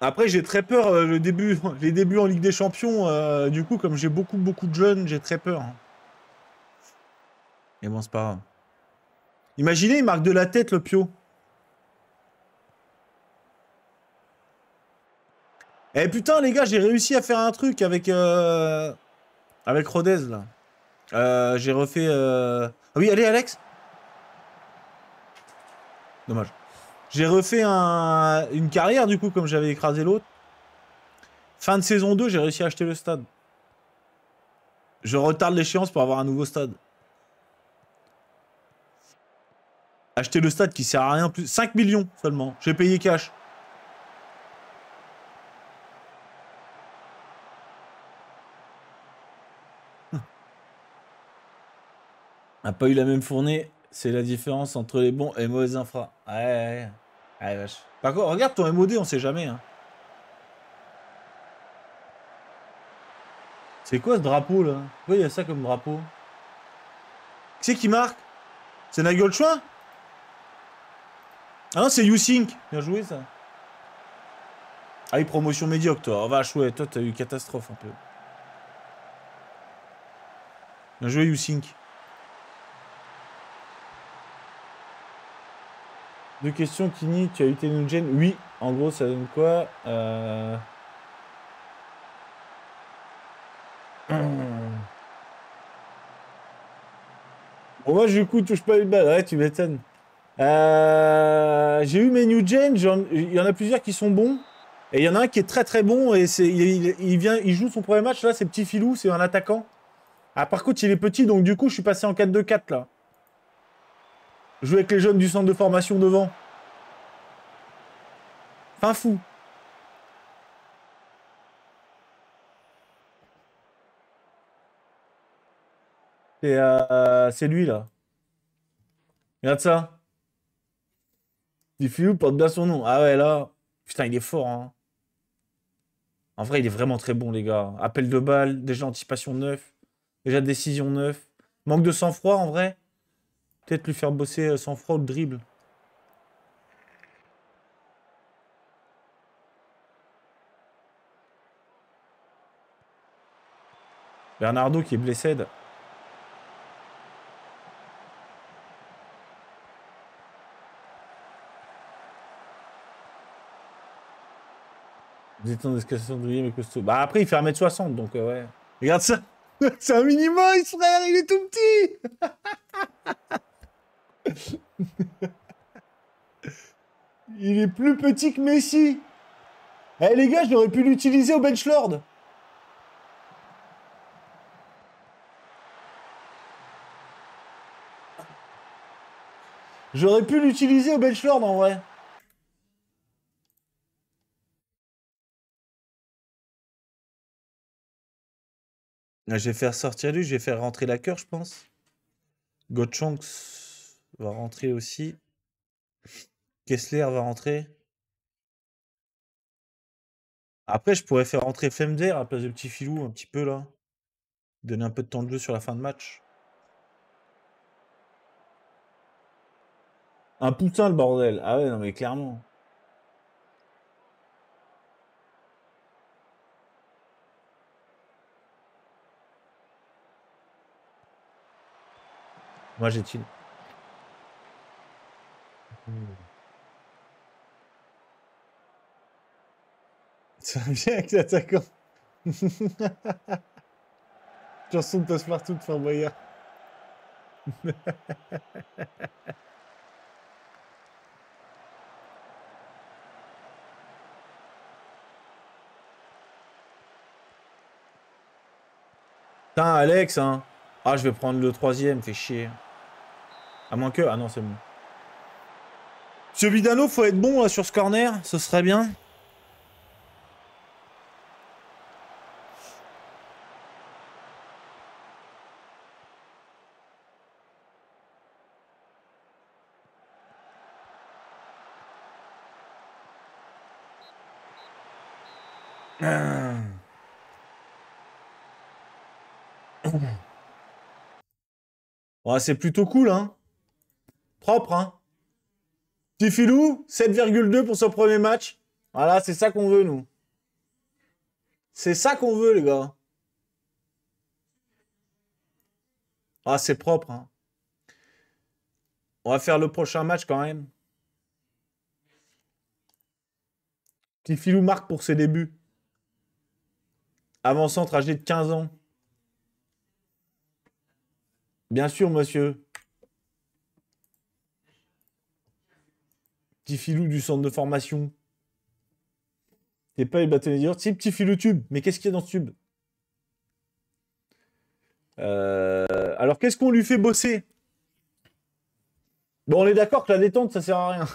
Après, j'ai très peur euh, le début, les débuts en Ligue des Champions. Euh, du coup, comme j'ai beaucoup, beaucoup de jeunes, j'ai très peur. Et hein. bon, c'est pas grave. Imaginez, il marque de la tête le Pio. Eh putain, les gars, j'ai réussi à faire un truc avec, euh, avec Rodez, là. j'ai refait... Ah oui, allez, Alex Dommage. J'ai refait une carrière, du coup, comme j'avais écrasé l'autre. Fin de saison 2, j'ai réussi à acheter le stade. Je retarde l'échéance pour avoir un nouveau stade. Acheter le stade qui sert à rien plus. 5 millions seulement. J'ai payé cash. Hum. A pas eu la même fournée. C'est la différence entre les bons et mauvais infra. Ouais, ouais, ouais. vache. Par contre, regarde ton MOD, on sait jamais. Hein. C'est quoi ce drapeau là Pourquoi il y a ça comme drapeau Qui c'est qui marque C'est Nagol Ah non, c'est YouSync. Bien joué ça. Ah oui, promotion médiocre toi. Oh, vache, ouais, toi t'as eu catastrophe un peu. Bien joué YouSync. Deux questions, Kini, tu as eu tes Gen Oui, en gros, ça donne quoi euh, moi, du coup, touche pas une balle. Ouais, tu m'étonnes. Euh, j'ai eu mes New Gen. Il y en a plusieurs qui sont bons. Et il y en a un qui est très très bon. Et il, vient, il joue son premier match. Là, c'est petit filou. C'est un attaquant. Ah, par contre, il est petit. Donc, du coup, je suis passé en 4-2-4 là. Jouer avec les jeunes du centre de formation devant. Fin fou. Euh, c'est lui, là. Regarde ça. Diffiou porte bien son nom. Ah ouais, là. Putain, il est fort, hein. En vrai, il est vraiment très bon, les gars. Appel de balle, déjà anticipation neuf, déjà décision 9. Manque de sang-froid, en vrai. Peut-être lui faire bosser euh, sans fraude dribble. Bernardo qui est blessé. Vous êtes en escalation de mais costaud. Bah après, il fait 1m60, donc euh, ouais. Regarde ça C'est un minimum, frère Il est tout petit Il est plus petit que Messi. Eh les gars, j'aurais pu l'utiliser au Benchlord. J'aurais pu l'utiliser au Benchlord en vrai. Je vais faire sortir lui, je vais faire rentrer la cœur, je pense. Gochonks va rentrer aussi. Kessler va rentrer. Après, je pourrais faire rentrer Femder à la place de petit filou un petit peu là. Donner un peu de temps de jeu sur la fin de match. Un putain le bordel. Ah ouais, non mais clairement. Moi j'ai tenu. Hmm. Ça vient avec l'attaquant. Chanson de passe-partout de Fort Boyard. Putain, Alex, hein. Ah, je vais prendre le troisième, fait chier. À moins que. Ah non, c'est bon. Monsieur Vidano, faut être bon sur ce corner, ce serait bien. Ah. c'est plutôt cool, hein. Propre, hein. Petit filou, 7,2 pour son premier match. Voilà, c'est ça qu'on veut, nous. C'est ça qu'on veut, les gars. Ah, c'est propre. Hein. On va faire le prochain match quand même. Petit filou marque pour ses débuts. Avant-centre âgé de 15 ans. Bien sûr, monsieur. petit filou du centre de formation. Et pas les d'ailleurs Si petit filou tube. Mais qu'est-ce qu'il y a dans ce tube euh, Alors, qu'est-ce qu'on lui fait bosser Bon, on est d'accord que la détente, ça sert à rien.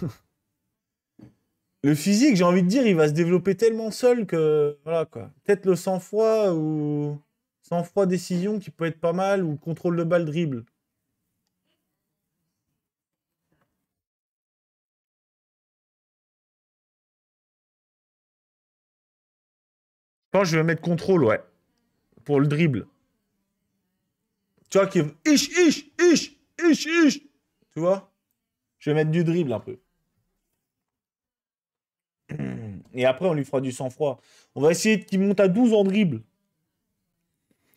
le physique, j'ai envie de dire, il va se développer tellement seul que. Voilà, quoi. Peut-être le sang-froid ou. Sang-froid décision qui peut être pas mal ou contrôle de balle dribble. pense je vais mettre contrôle, ouais. Pour le dribble. Tu vois, qui. Tu vois Je vais mettre du dribble un peu. Et après, on lui fera du sang-froid. On va essayer qu'il monte à 12 en dribble.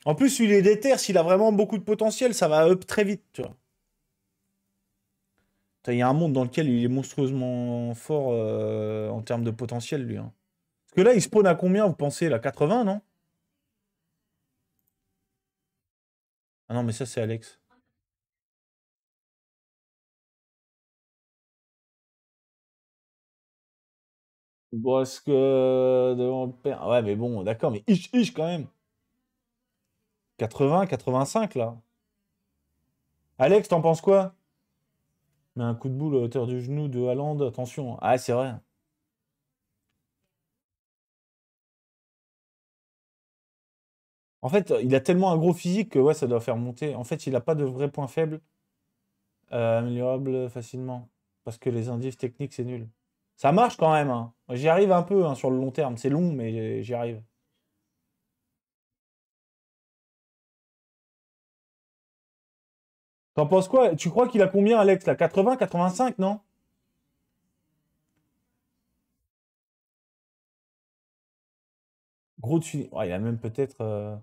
En plus, il est déter. S'il a vraiment beaucoup de potentiel, ça va up très vite, tu Il y a un monde dans lequel il est monstrueusement fort euh, en termes de potentiel, lui. Hein que là, il spawn à combien, vous pensez Là, 80, non Ah non, mais ça, c'est Alex. Parce que devant le père. Ouais, mais bon, d'accord, mais ich, quand même. 80, 85 là. Alex, t'en penses quoi Mais un coup de boule à hauteur du genou de Hollande, attention. Ah, c'est vrai. En fait, il a tellement un gros physique que ouais, ça doit faire monter. En fait, il n'a pas de vrai point faible euh, améliorable euh, facilement. Parce que les indices techniques, c'est nul. Ça marche quand même. Hein. J'y arrive un peu hein, sur le long terme. C'est long, mais j'y arrive. T'en penses quoi Tu crois qu'il a combien, Alex Là, 80, 85, non Gros dessus. il a même peut-être. Euh,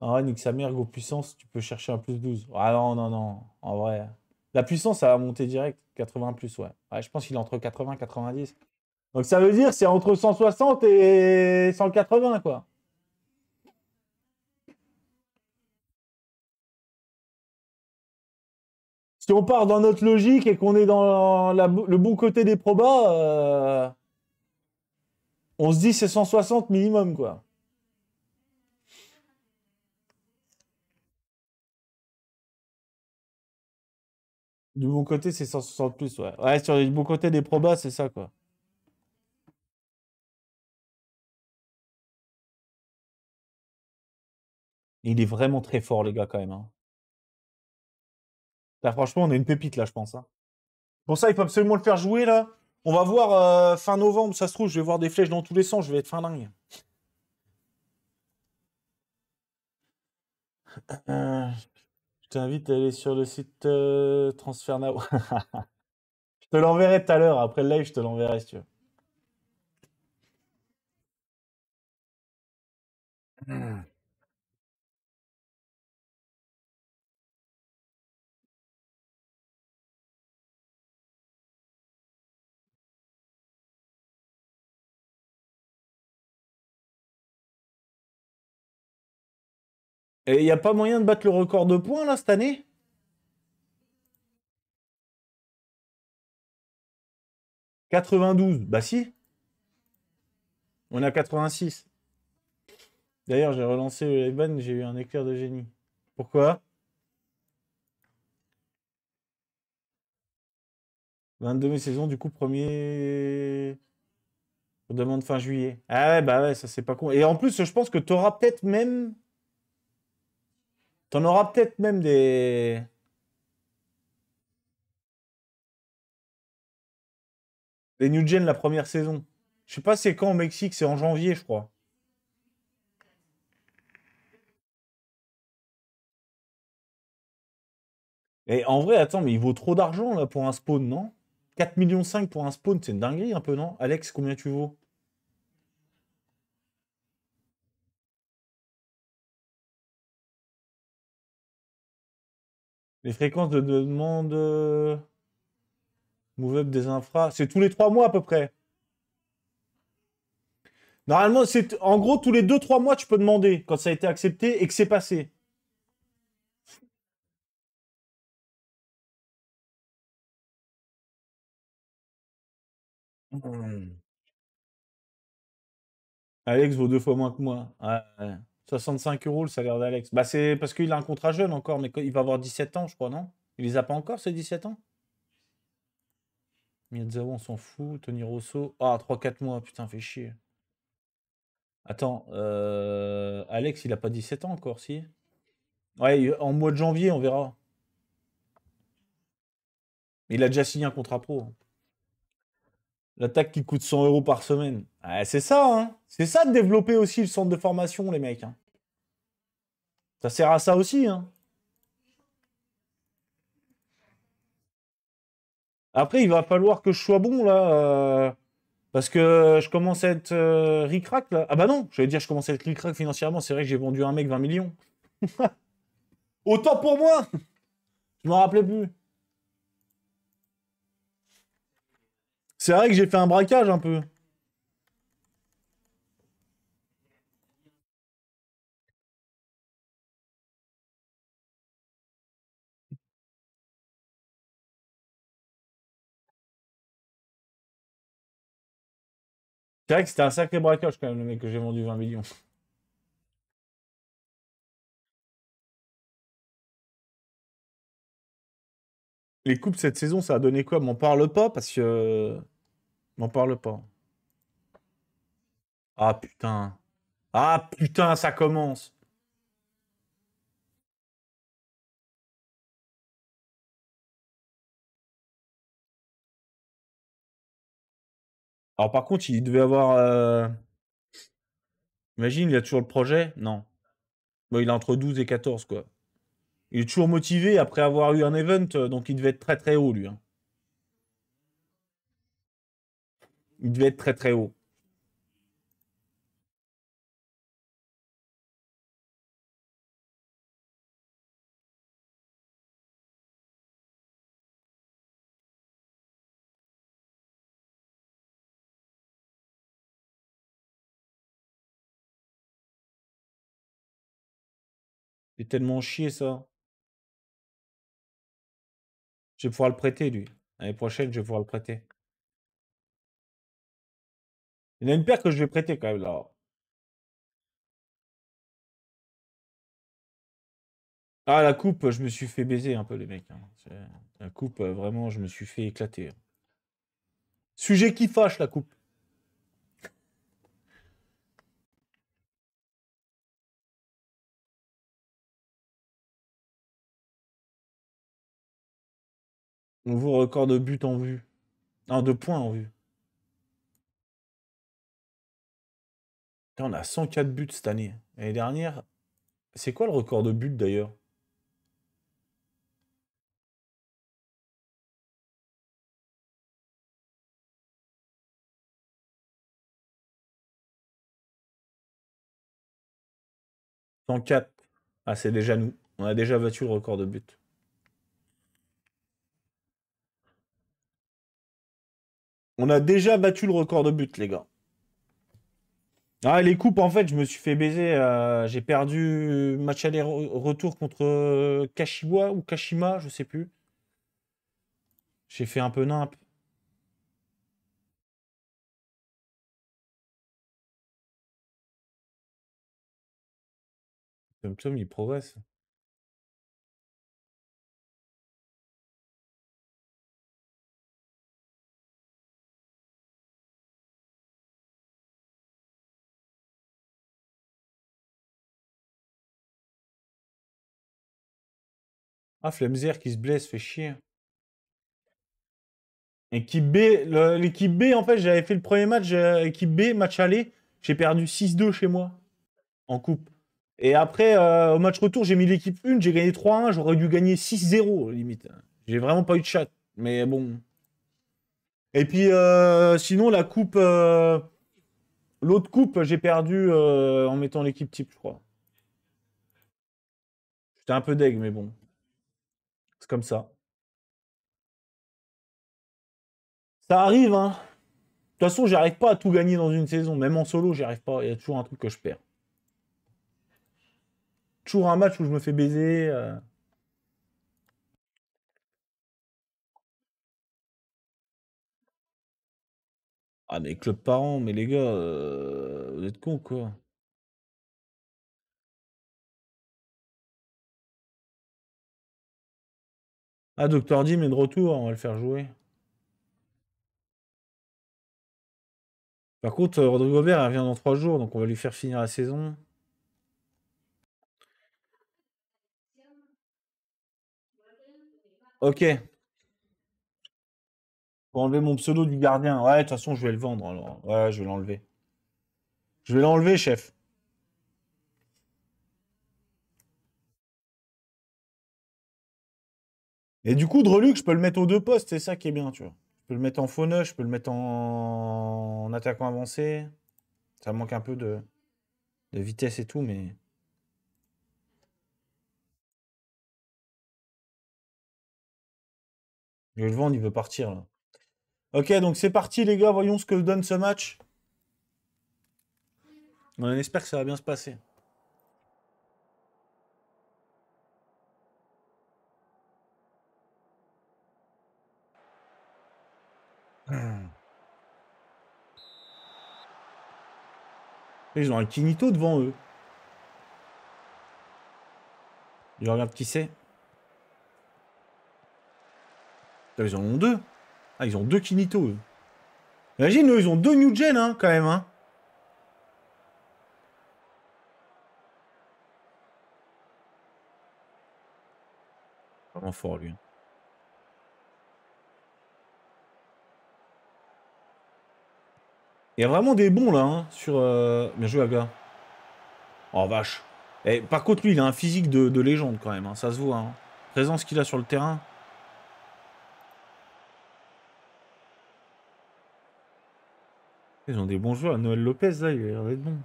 un Ah, sa mère, gros puissance, tu peux chercher un plus 12. Ah non, non, non. En vrai. La puissance, ça va monter direct. 80 plus, ouais. ouais je pense qu'il est entre 80 et 90. Donc ça veut dire c'est entre 160 et 180, quoi. si on part dans notre logique et qu'on est dans le bon côté des probas, euh, on se dit c'est 160 minimum, quoi. Du bon côté, c'est 160 plus, ouais. Ouais, sur le bon côté des probas, c'est ça, quoi. Il est vraiment très fort, les gars, quand même. Hein. Là, franchement, on a une pépite, là, je pense. Bon, hein. ça, il faut absolument le faire jouer, là. On va voir euh, fin novembre, ça se trouve, je vais voir des flèches dans tous les sens, je vais être fin dingue. t'invite à aller sur le site euh, TransferNow. je te l'enverrai tout à l'heure. Après le live, je te l'enverrai si tu veux. Et il n'y a pas moyen de battre le record de points là cette année « 92 », bah si. On a 86. D'ailleurs, j'ai relancé le live j'ai eu un éclair de génie. Pourquoi 22 mai saison, du coup, premier... On demande fin juillet. Ah ouais, bah ouais, ça c'est pas con. Et en plus, je pense que tu auras peut-être même T'en auras peut-être même des. Des New Gen la première saison. Je sais pas c'est quand au Mexique, c'est en janvier, je crois. Et en vrai, attends, mais il vaut trop d'argent là pour un spawn, non 4,5 millions pour un spawn, c'est une dinguerie un peu, non Alex, combien tu vaux Les fréquences de demande euh, move-up des infras, c'est tous les trois mois à peu près. Normalement, c'est en gros tous les deux trois mois, tu peux demander quand ça a été accepté et que c'est passé. Hmm. Alex vaut deux fois moins que moi. Ouais. 65 euros le salaire d'Alex. Bah, c'est parce qu'il a un contrat jeune encore, mais il va avoir 17 ans, je crois, non Il les a pas encore, ces 17 ans Miyazawa, on s'en fout. Tony Rosso. Ah, 3-4 mois, putain, fait chier. Attends, euh, Alex, il a pas 17 ans encore, si Ouais, en mois de janvier, on verra. Il a déjà signé un contrat pro. Hein. L'attaque qui coûte 100 euros par semaine. Ah, c'est ça, hein. C'est ça de développer aussi le centre de formation, les mecs. Hein. Ça sert à ça aussi, hein. Après, il va falloir que je sois bon, là. Euh, parce que je commence à être euh, là. Ah bah non, j'allais dire je commence à être ric financièrement. C'est vrai que j'ai vendu un mec 20 millions. Autant pour moi Je m'en rappelais plus. C'est vrai que j'ai fait un braquage un peu. C'est vrai que c'était un sacré braquage quand même, le mec que j'ai vendu 20 millions. Les coupes cette saison, ça a donné quoi M'en parle pas parce que. Euh, M'en parle pas. Ah putain. Ah putain, ça commence. Alors par contre, il devait avoir... Euh, imagine, il a toujours le projet Non. Bon, il est entre 12 et 14, quoi. Il est toujours motivé après avoir eu un event, euh, donc il devait être très très haut, lui. Hein. il devait être très très haut. C'est tellement chier ça. Je vais pouvoir le prêter lui. L'année prochaine, je vais pouvoir le prêter. Il y en a une paire que je vais prêter quand même là. Ah, la coupe, je me suis fait baiser un peu, les mecs. Hein. La coupe, euh, vraiment, je me suis fait éclater. Hein. Sujet qui fâche, la coupe. Nouveau record de but en vue. Non, de points en vue. on a 104 buts cette année. L'année dernière, c'est quoi le record de buts d'ailleurs 104. Ah, c'est déjà nous. On a déjà battu le record de buts. On a déjà battu le record de buts, les gars. Ah, les coupes, en fait, je me suis fait baiser. Euh, j'ai perdu match aller-retour contre euh, Kashiwa ou Kashima, je sais plus. J'ai fait un peu nimp. Tom Tom, il progresse. Ah, Flemzer qui se blesse, fait chier. Équipe B, l'équipe B, en fait, j'avais fait le premier match, euh, équipe B, match aller, j'ai perdu 6-2 chez moi, en coupe. Et après, euh, au match retour, j'ai mis l'équipe 1, j'ai gagné 3-1, j'aurais dû gagner 6-0, limite. J'ai vraiment pas eu de chat, mais bon. Et puis, euh, sinon, la coupe, l'autre coupe, j'ai perdu en mettant l'équipe type, je crois. J'étais un peu deg, mais bon comme ça. Ça arrive, hein. De toute façon, j'arrive pas à tout gagner dans une saison. Même en solo, j'arrive pas. Il y a toujours un truc que je perds. Toujours un match où je me fais baiser. Euh. Ah mais club mais les gars, euh, vous êtes cons quoi. Ah, Docteur Dim est de retour, on va le faire jouer. Par contre, euh, Rodrigo Vert revient dans trois jours, donc on va lui faire finir la saison. Ok. Pour enlever mon pseudo du gardien. Ouais, de toute façon, je vais le vendre alors. Ouais, je vais l'enlever. Je vais l'enlever, chef. Et du coup, Drelux, je peux le mettre aux deux postes, c'est ça qui est bien, tu vois. Je peux le mettre en faux neuf, je peux le mettre en, attaquant avancé. Ça manque un peu de, de vitesse et tout, mais... Je Le vent, il veut partir, là. Ok, donc c'est parti, les gars. Voyons ce que donne ce match. On espère que ça va bien se passer. Ils ont un Kinito devant eux. Je regarde qui c'est. Ah, ils en ont deux. Ah, ils ont deux Kinito, eux. Imagine, eux, ils ont deux New Gen, hein, quand même, hein. Vraiment fort, lui. Hein. Il y a vraiment des bons là, hein, sur... Euh, bien joué, Aga. Oh, vache. Et, par contre, lui, il a un physique de, légende quand même, hein, ça se voit. Hein. Présence qu'il a sur le terrain. Ils ont des bons joueurs. Noël Lopez, là, il a l'air d'être bon.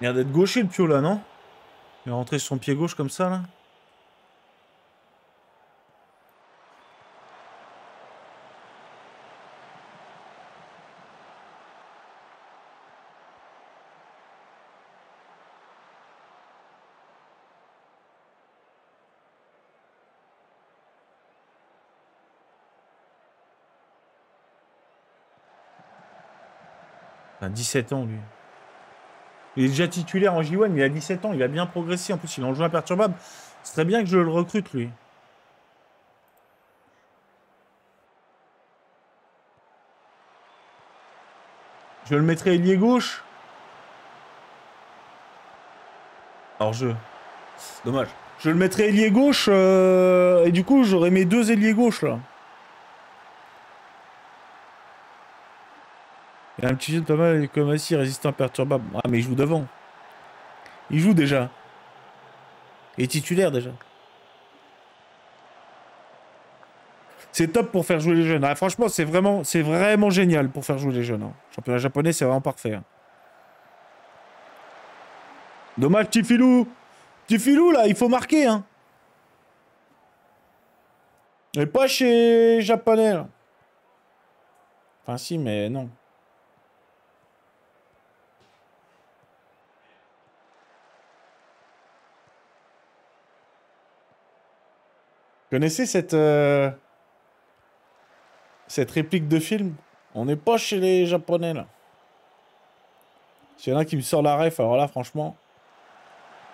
Il a l'air d'être gaucher, le Pio, là, non il est rentré sur son pied gauche comme ça, là Enfin, 17 ans, lui. Il est déjà titulaire en J1, il a 17 ans, il a bien progressé. En plus, il est en jeu imperturbable. Ce serait bien que je le recrute, lui. Je le mettrai ailier gauche. Alors je. Dommage. Je le mettrai ailier gauche euh, et du coup j'aurai mes deux ailiers gauche là. Un petit jeune pas mal comme ainsi résistant, perturbable. Ah, mais il joue devant. Il joue déjà. et est titulaire déjà. C'est top pour faire jouer les jeunes. Ah, franchement, c'est vraiment, c'est vraiment génial pour faire jouer les jeunes. Hein. Championnat japonais, c'est vraiment parfait. Hein. Dommage, petit filou. Petit filou, là, il faut marquer. Hein. Et pas chez Japonais. Enfin, si, mais non. Connaissez cette, euh, cette réplique de film On n'est pas chez les Japonais là. S'il y en a qui me sort la ref, alors là, franchement.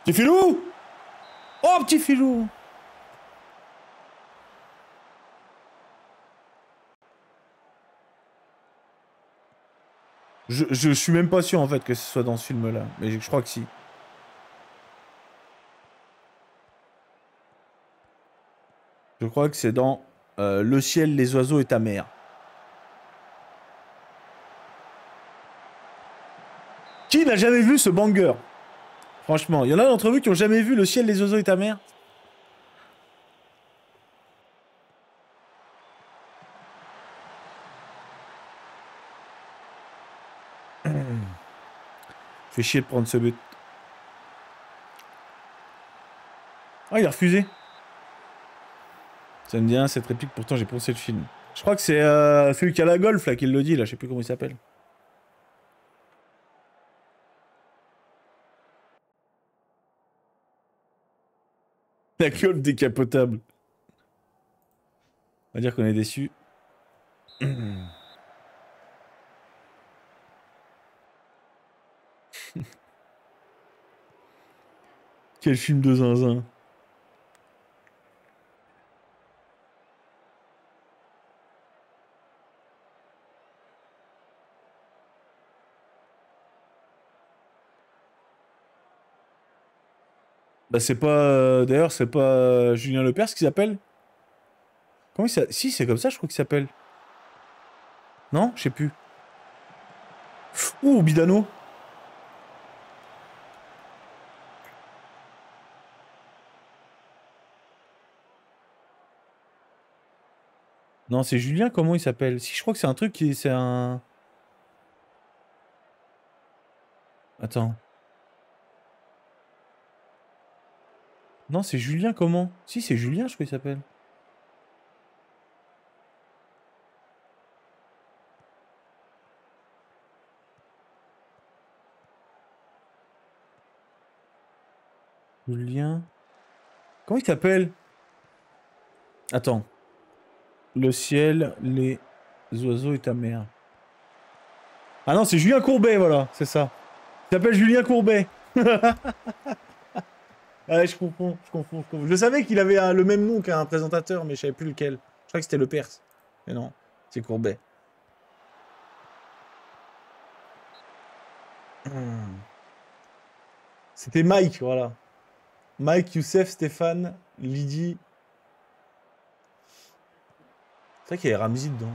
Petit filou Oh, petit filou je, je, suis même pas sûr en fait que ce soit dans ce film là, mais je crois que si. Je crois que c'est dans euh, Le ciel, les oiseaux et ta mère. Qui n'a jamais vu ce banger Franchement, il y en a d'entre vous qui n'ont jamais vu Le ciel, les oiseaux et ta mère Fait chier de prendre ce but. Ah, il a refusé. Ça me cette réplique, pourtant j'ai pensé le film. Je crois que c'est euh, celui qui a la golf là qui le dit là, je sais plus comment il s'appelle. La golf décapotable. On va dire qu'on est déçu. Quel film de zinzin. Bah, c'est pas. Euh, d'ailleurs, c'est pas euh, Julien Lepers qui s'appelle Comment il s'appelle Si, c'est comme ça, je crois qu'il s'appelle. Non Je sais plus. Ouh, Bidano Non, c'est Julien, comment il s'appelle Si, je crois que c'est un truc qui... C'est un... Attends. Non, c'est Julien comment Si, c'est Julien, je crois qu'il s'appelle. Julien. Comment il s'appelle Attends. Le ciel, les oiseaux et ta mère. Ah non, c'est Julien Courbet, voilà, c'est ça. Il s'appelle Julien Courbet. Ah je je je savais qu'il avait euh, le même nom qu'un présentateur, mais je savais plus lequel. Je crois que c'était le Perse. Mais non, c'est Courbet. Hmm. C'était Mike, voilà. Mike, Youssef, Stéphane, Lydie. C'est vrai qu'il y a Ramzi dedans.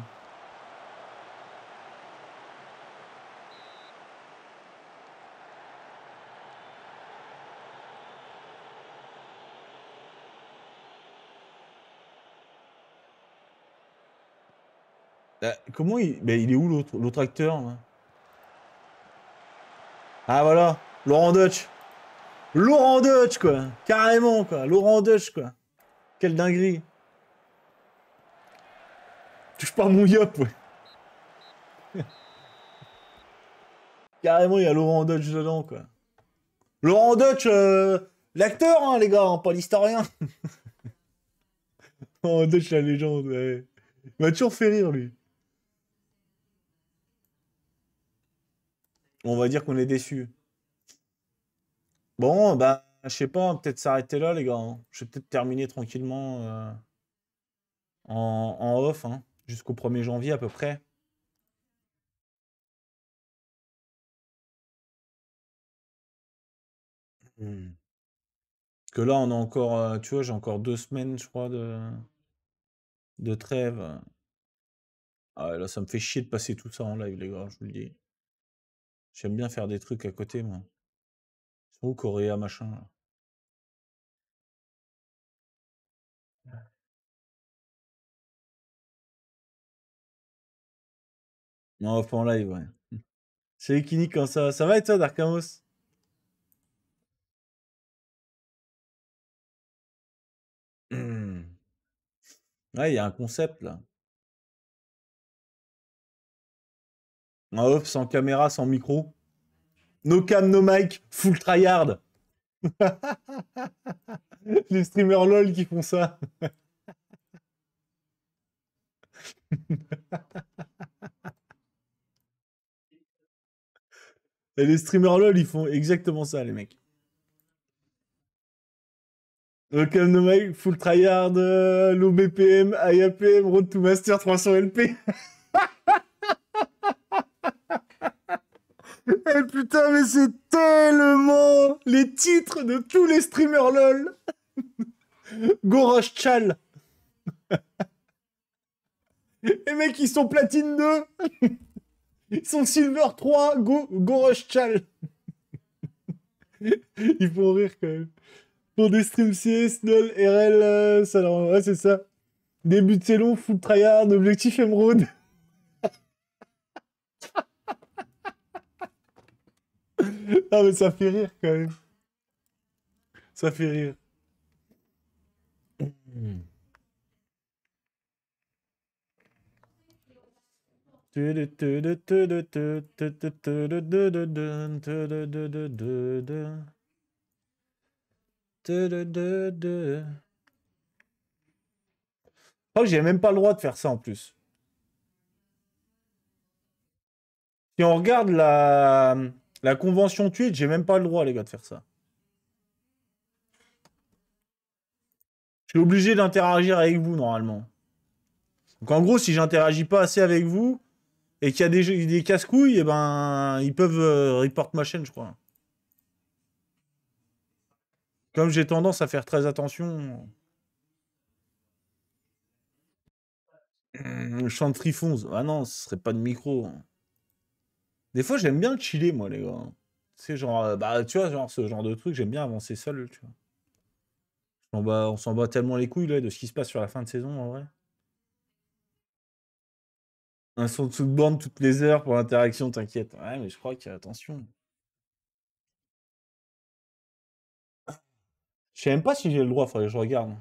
Bah, comment il... Bah, il est où l'autre L'autre acteur Ah voilà, Laurent Dutch. Laurent Dutch quoi, carrément quoi, Laurent Dutch quoi. Quelle dinguerie. Touche pas mon yop, ouais. carrément, il y a Laurent Dutch dedans quoi. Laurent Dutch, euh, l'acteur hein, les gars, hein, pas l'historien. Laurent Dutch la légende, Il m'a toujours fait rire lui. on va dire qu'on est déçu. Bon, ben, je sais pas, peut-être s'arrêter là, les gars. Hein. Je vais peut-être terminer tranquillement euh, en, off, hein, jusqu'au 1er janvier à peu près. Hmm. Que là, on a encore, euh, tu vois, j'ai encore deux semaines, je crois, de, de trêve. Ah, là, ça me fait chier de passer tout ça en live, les gars, je vous le dis. J'aime bien faire des trucs à côté, moi. Ou Coréa, machin. Non, pas en live, ouais. Hum. C'est Kini quand ça. Ça va et toi, Darkamos mmh. Ouais, il y a un concept là. Ah, off, sans caméra, sans micro. No cam, no mic, full tryhard. Les streamers LOL qui font ça. Et les streamers LOL, ils font exactement ça, les mecs. cam, no mic, full tryhard, euh, low BPM, IAPM, Road to Master 300 LP. Eh putain, mais c'est tellement les titres de tous les streamers LOL. Gorosh Chal. les mecs, ils sont platine 2. Ils sont silver 3, Go, Gorosh Chal. ils font rire quand même. Pour des streams CS, LOL, RL, euh, ça leur... Ouais, c'est ça. Début de long, full tryhard, objectif émeraude. Ah, mais ça fait rire quand même. Ça fait rire. Oh, j'ai même pas le droit de faire ça en plus. Si on regarde la, la convention tweet j'ai même pas le droit, les gars, de faire ça. Je suis obligé d'interagir avec vous, normalement. Donc, en gros, si j'interagis pas assez avec vous et qu'il y a des, des casse-couilles, et eh ben, ils peuvent euh, reporter ma chaîne, je crois. Comme j'ai tendance à faire très attention. Hmm, je chante Ah non, ce serait pas de micro. Hein. Des fois, j'aime bien le chiller, moi, les gars. C'est genre, euh, bah, tu vois, genre ce genre de truc, j'aime bien avancer seul, tu vois. On, s'en bat tellement les couilles, là, de ce qui se passe sur la fin de saison, en vrai. Un son de toute bande toutes les heures pour l'interaction, t'inquiète. Ouais, mais je crois qu'il y a attention. Je sais même pas si j'ai le droit, faudrait que je regarde.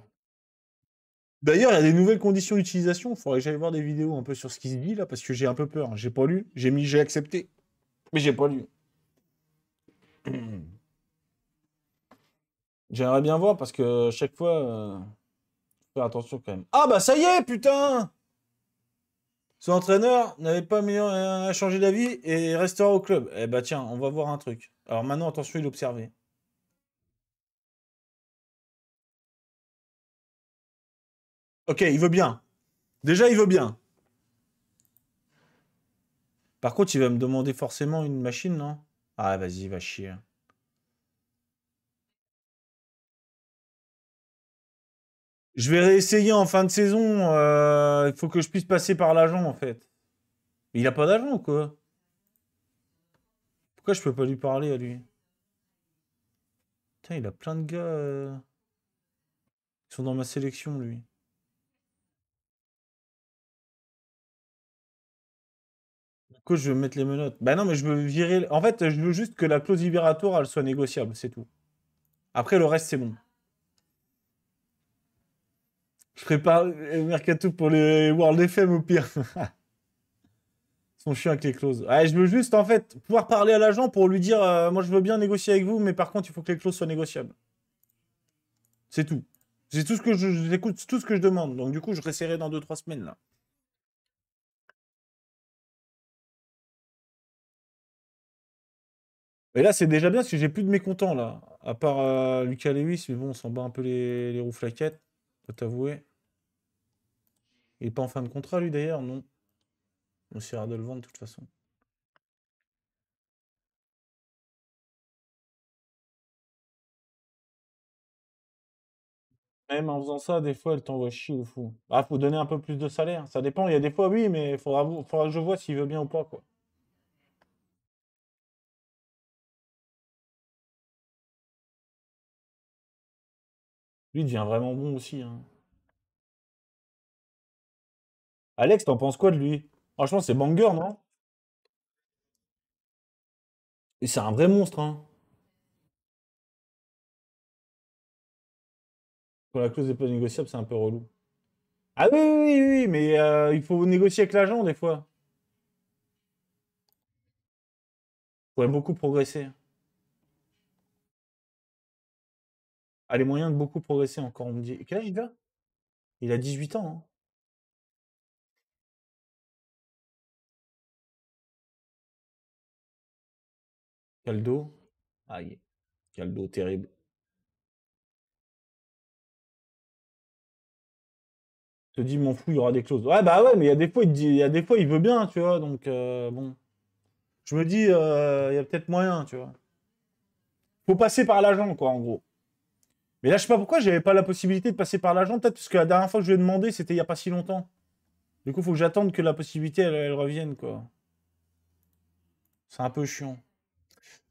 D'ailleurs, il y a des nouvelles conditions d'utilisation. Il faudrait que j'aille voir des vidéos un peu sur ce qui se dit là, parce que j'ai un peu peur. J'ai pas lu, j'ai mis j'ai accepté. Mais j'ai pas lu. J'aimerais bien voir parce que chaque fois. Euh, faut Faire attention quand même. Ah bah ça y est, putain Son entraîneur n'avait pas à euh, changer d'avis et restera au club. Eh bah tiens, on va voir un truc. Alors maintenant, attention, il observait. Ok, il veut bien. Déjà, il veut bien. Par contre, il va me demander forcément une machine, non Ah, vas-y, va chier. Je vais réessayer en fin de saison. Euh, il faut que je puisse passer par l'agent, en fait. Il n'a pas d'agent quoi Pourquoi je peux pas lui parler à lui Putain, il a plein de gars. Euh, Ils sont dans ma sélection, lui. que je veux mettre les menottes Bah non, mais je veux virer. En fait, je veux juste que la clause libératoire, soit négociable, c'est tout. Après, le reste, c'est bon. Je prépare euh, Mercato pour les World FM au pire. Son chien avec les clauses. je veux juste, en fait, pouvoir parler à l'agent pour lui dire euh, Moi, je veux bien négocier avec vous, mais par contre, il faut que les clauses soient négociables. C'est tout. C'est tout ce que je, tout ce que je demande. Donc, du coup, je resserrerai dans 2-3 semaines, là. Mais là, c'est déjà bien parce que j'ai plus de mécontents, là. À part euh, Lucas Lewis, mais bon, on s'en bat un peu les, roues flaquettes, faut t'avouer. Il est pas en fin de contrat, lui, d'ailleurs, non. On fera de le vendre, de toute façon. Même en faisant ça, des fois, elle t'envoie chier ou fou. Ah, faut donner un peu plus de salaire. Ça dépend. Il y a des fois, oui, mais il faudra, faudra que je vois s'il veut bien ou pas, quoi. Lui devient vraiment bon aussi. Hein. Alex, t'en penses quoi de lui Franchement, c'est banger, non Et c'est un vrai monstre, hein. la clause des pas négociable, c'est un peu relou. Ah oui, oui, oui, mais euh, il faut négocier avec l'agent des fois. On pourrait beaucoup progresser. a les moyens de beaucoup progresser encore. On me dit, quel âge il a Il a 18 ans. Hein. Caldo. Aïe. Caldo, terrible. te dis, m'en fou il y aura des clauses. Ouais, bah ouais, mais il y a des fois, il, dit, il y a des fois, il veut bien, tu vois. Donc, bon. Je me dis, il y a peut-être moyen, tu vois. Faut passer par l'agent, quoi, en gros. Mais là, je sais pas pourquoi j'avais pas la possibilité de passer par l'agent, peut-être parce que la dernière fois que je lui ai demandé, c'était il n'y a pas si longtemps. Du coup, il faut que j'attende que la possibilité, elle, revienne, quoi. C'est un peu chiant.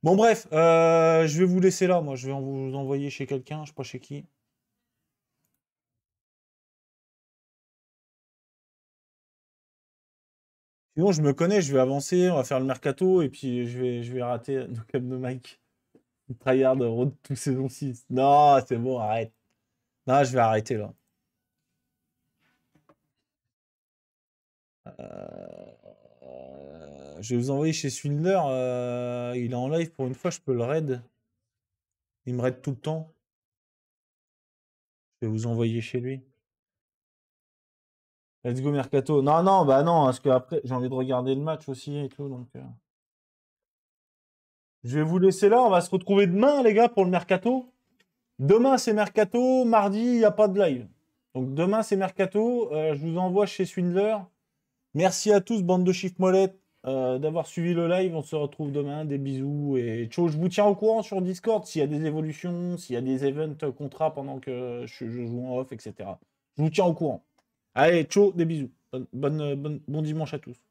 Bon, bref, euh, je vais vous laisser là, moi. Je vais vous envoyer chez quelqu'un, je sais pas chez qui. Sinon, je me connais, je vais avancer, on va faire le mercato, et puis je vais, je vais rater nos câbles de Mike. Tryhard Road to saison 6. Non, c'est bon, arrête. Non, je vais arrêter là. Euh, je vais vous envoyer chez Swindler. Euh, il est en live pour une fois, je peux le raid. Il me raid tout le temps. Je vais vous envoyer chez lui. Let's go Mercato. Non, non, bah non, parce que après, j'ai envie de regarder le match aussi et tout, donc. Euh... Je vais vous laisser là. On va se retrouver demain, les gars, pour le mercato. Demain, c'est mercato. Mardi, il n'y a pas de live. Donc demain, c'est mercato. Euh, je vous envoie chez Swindler. Merci à tous, bande de chiffres molettes, euh, d'avoir suivi le live. On se retrouve demain. Des bisous. Et tcho, je vous tiens au courant sur Discord s'il y a des évolutions, s'il y a des events euh, contrats pendant que je, joue en off, etc. Je vous tiens au courant. Allez, ciao, des bisous. Bonne, bon dimanche à tous.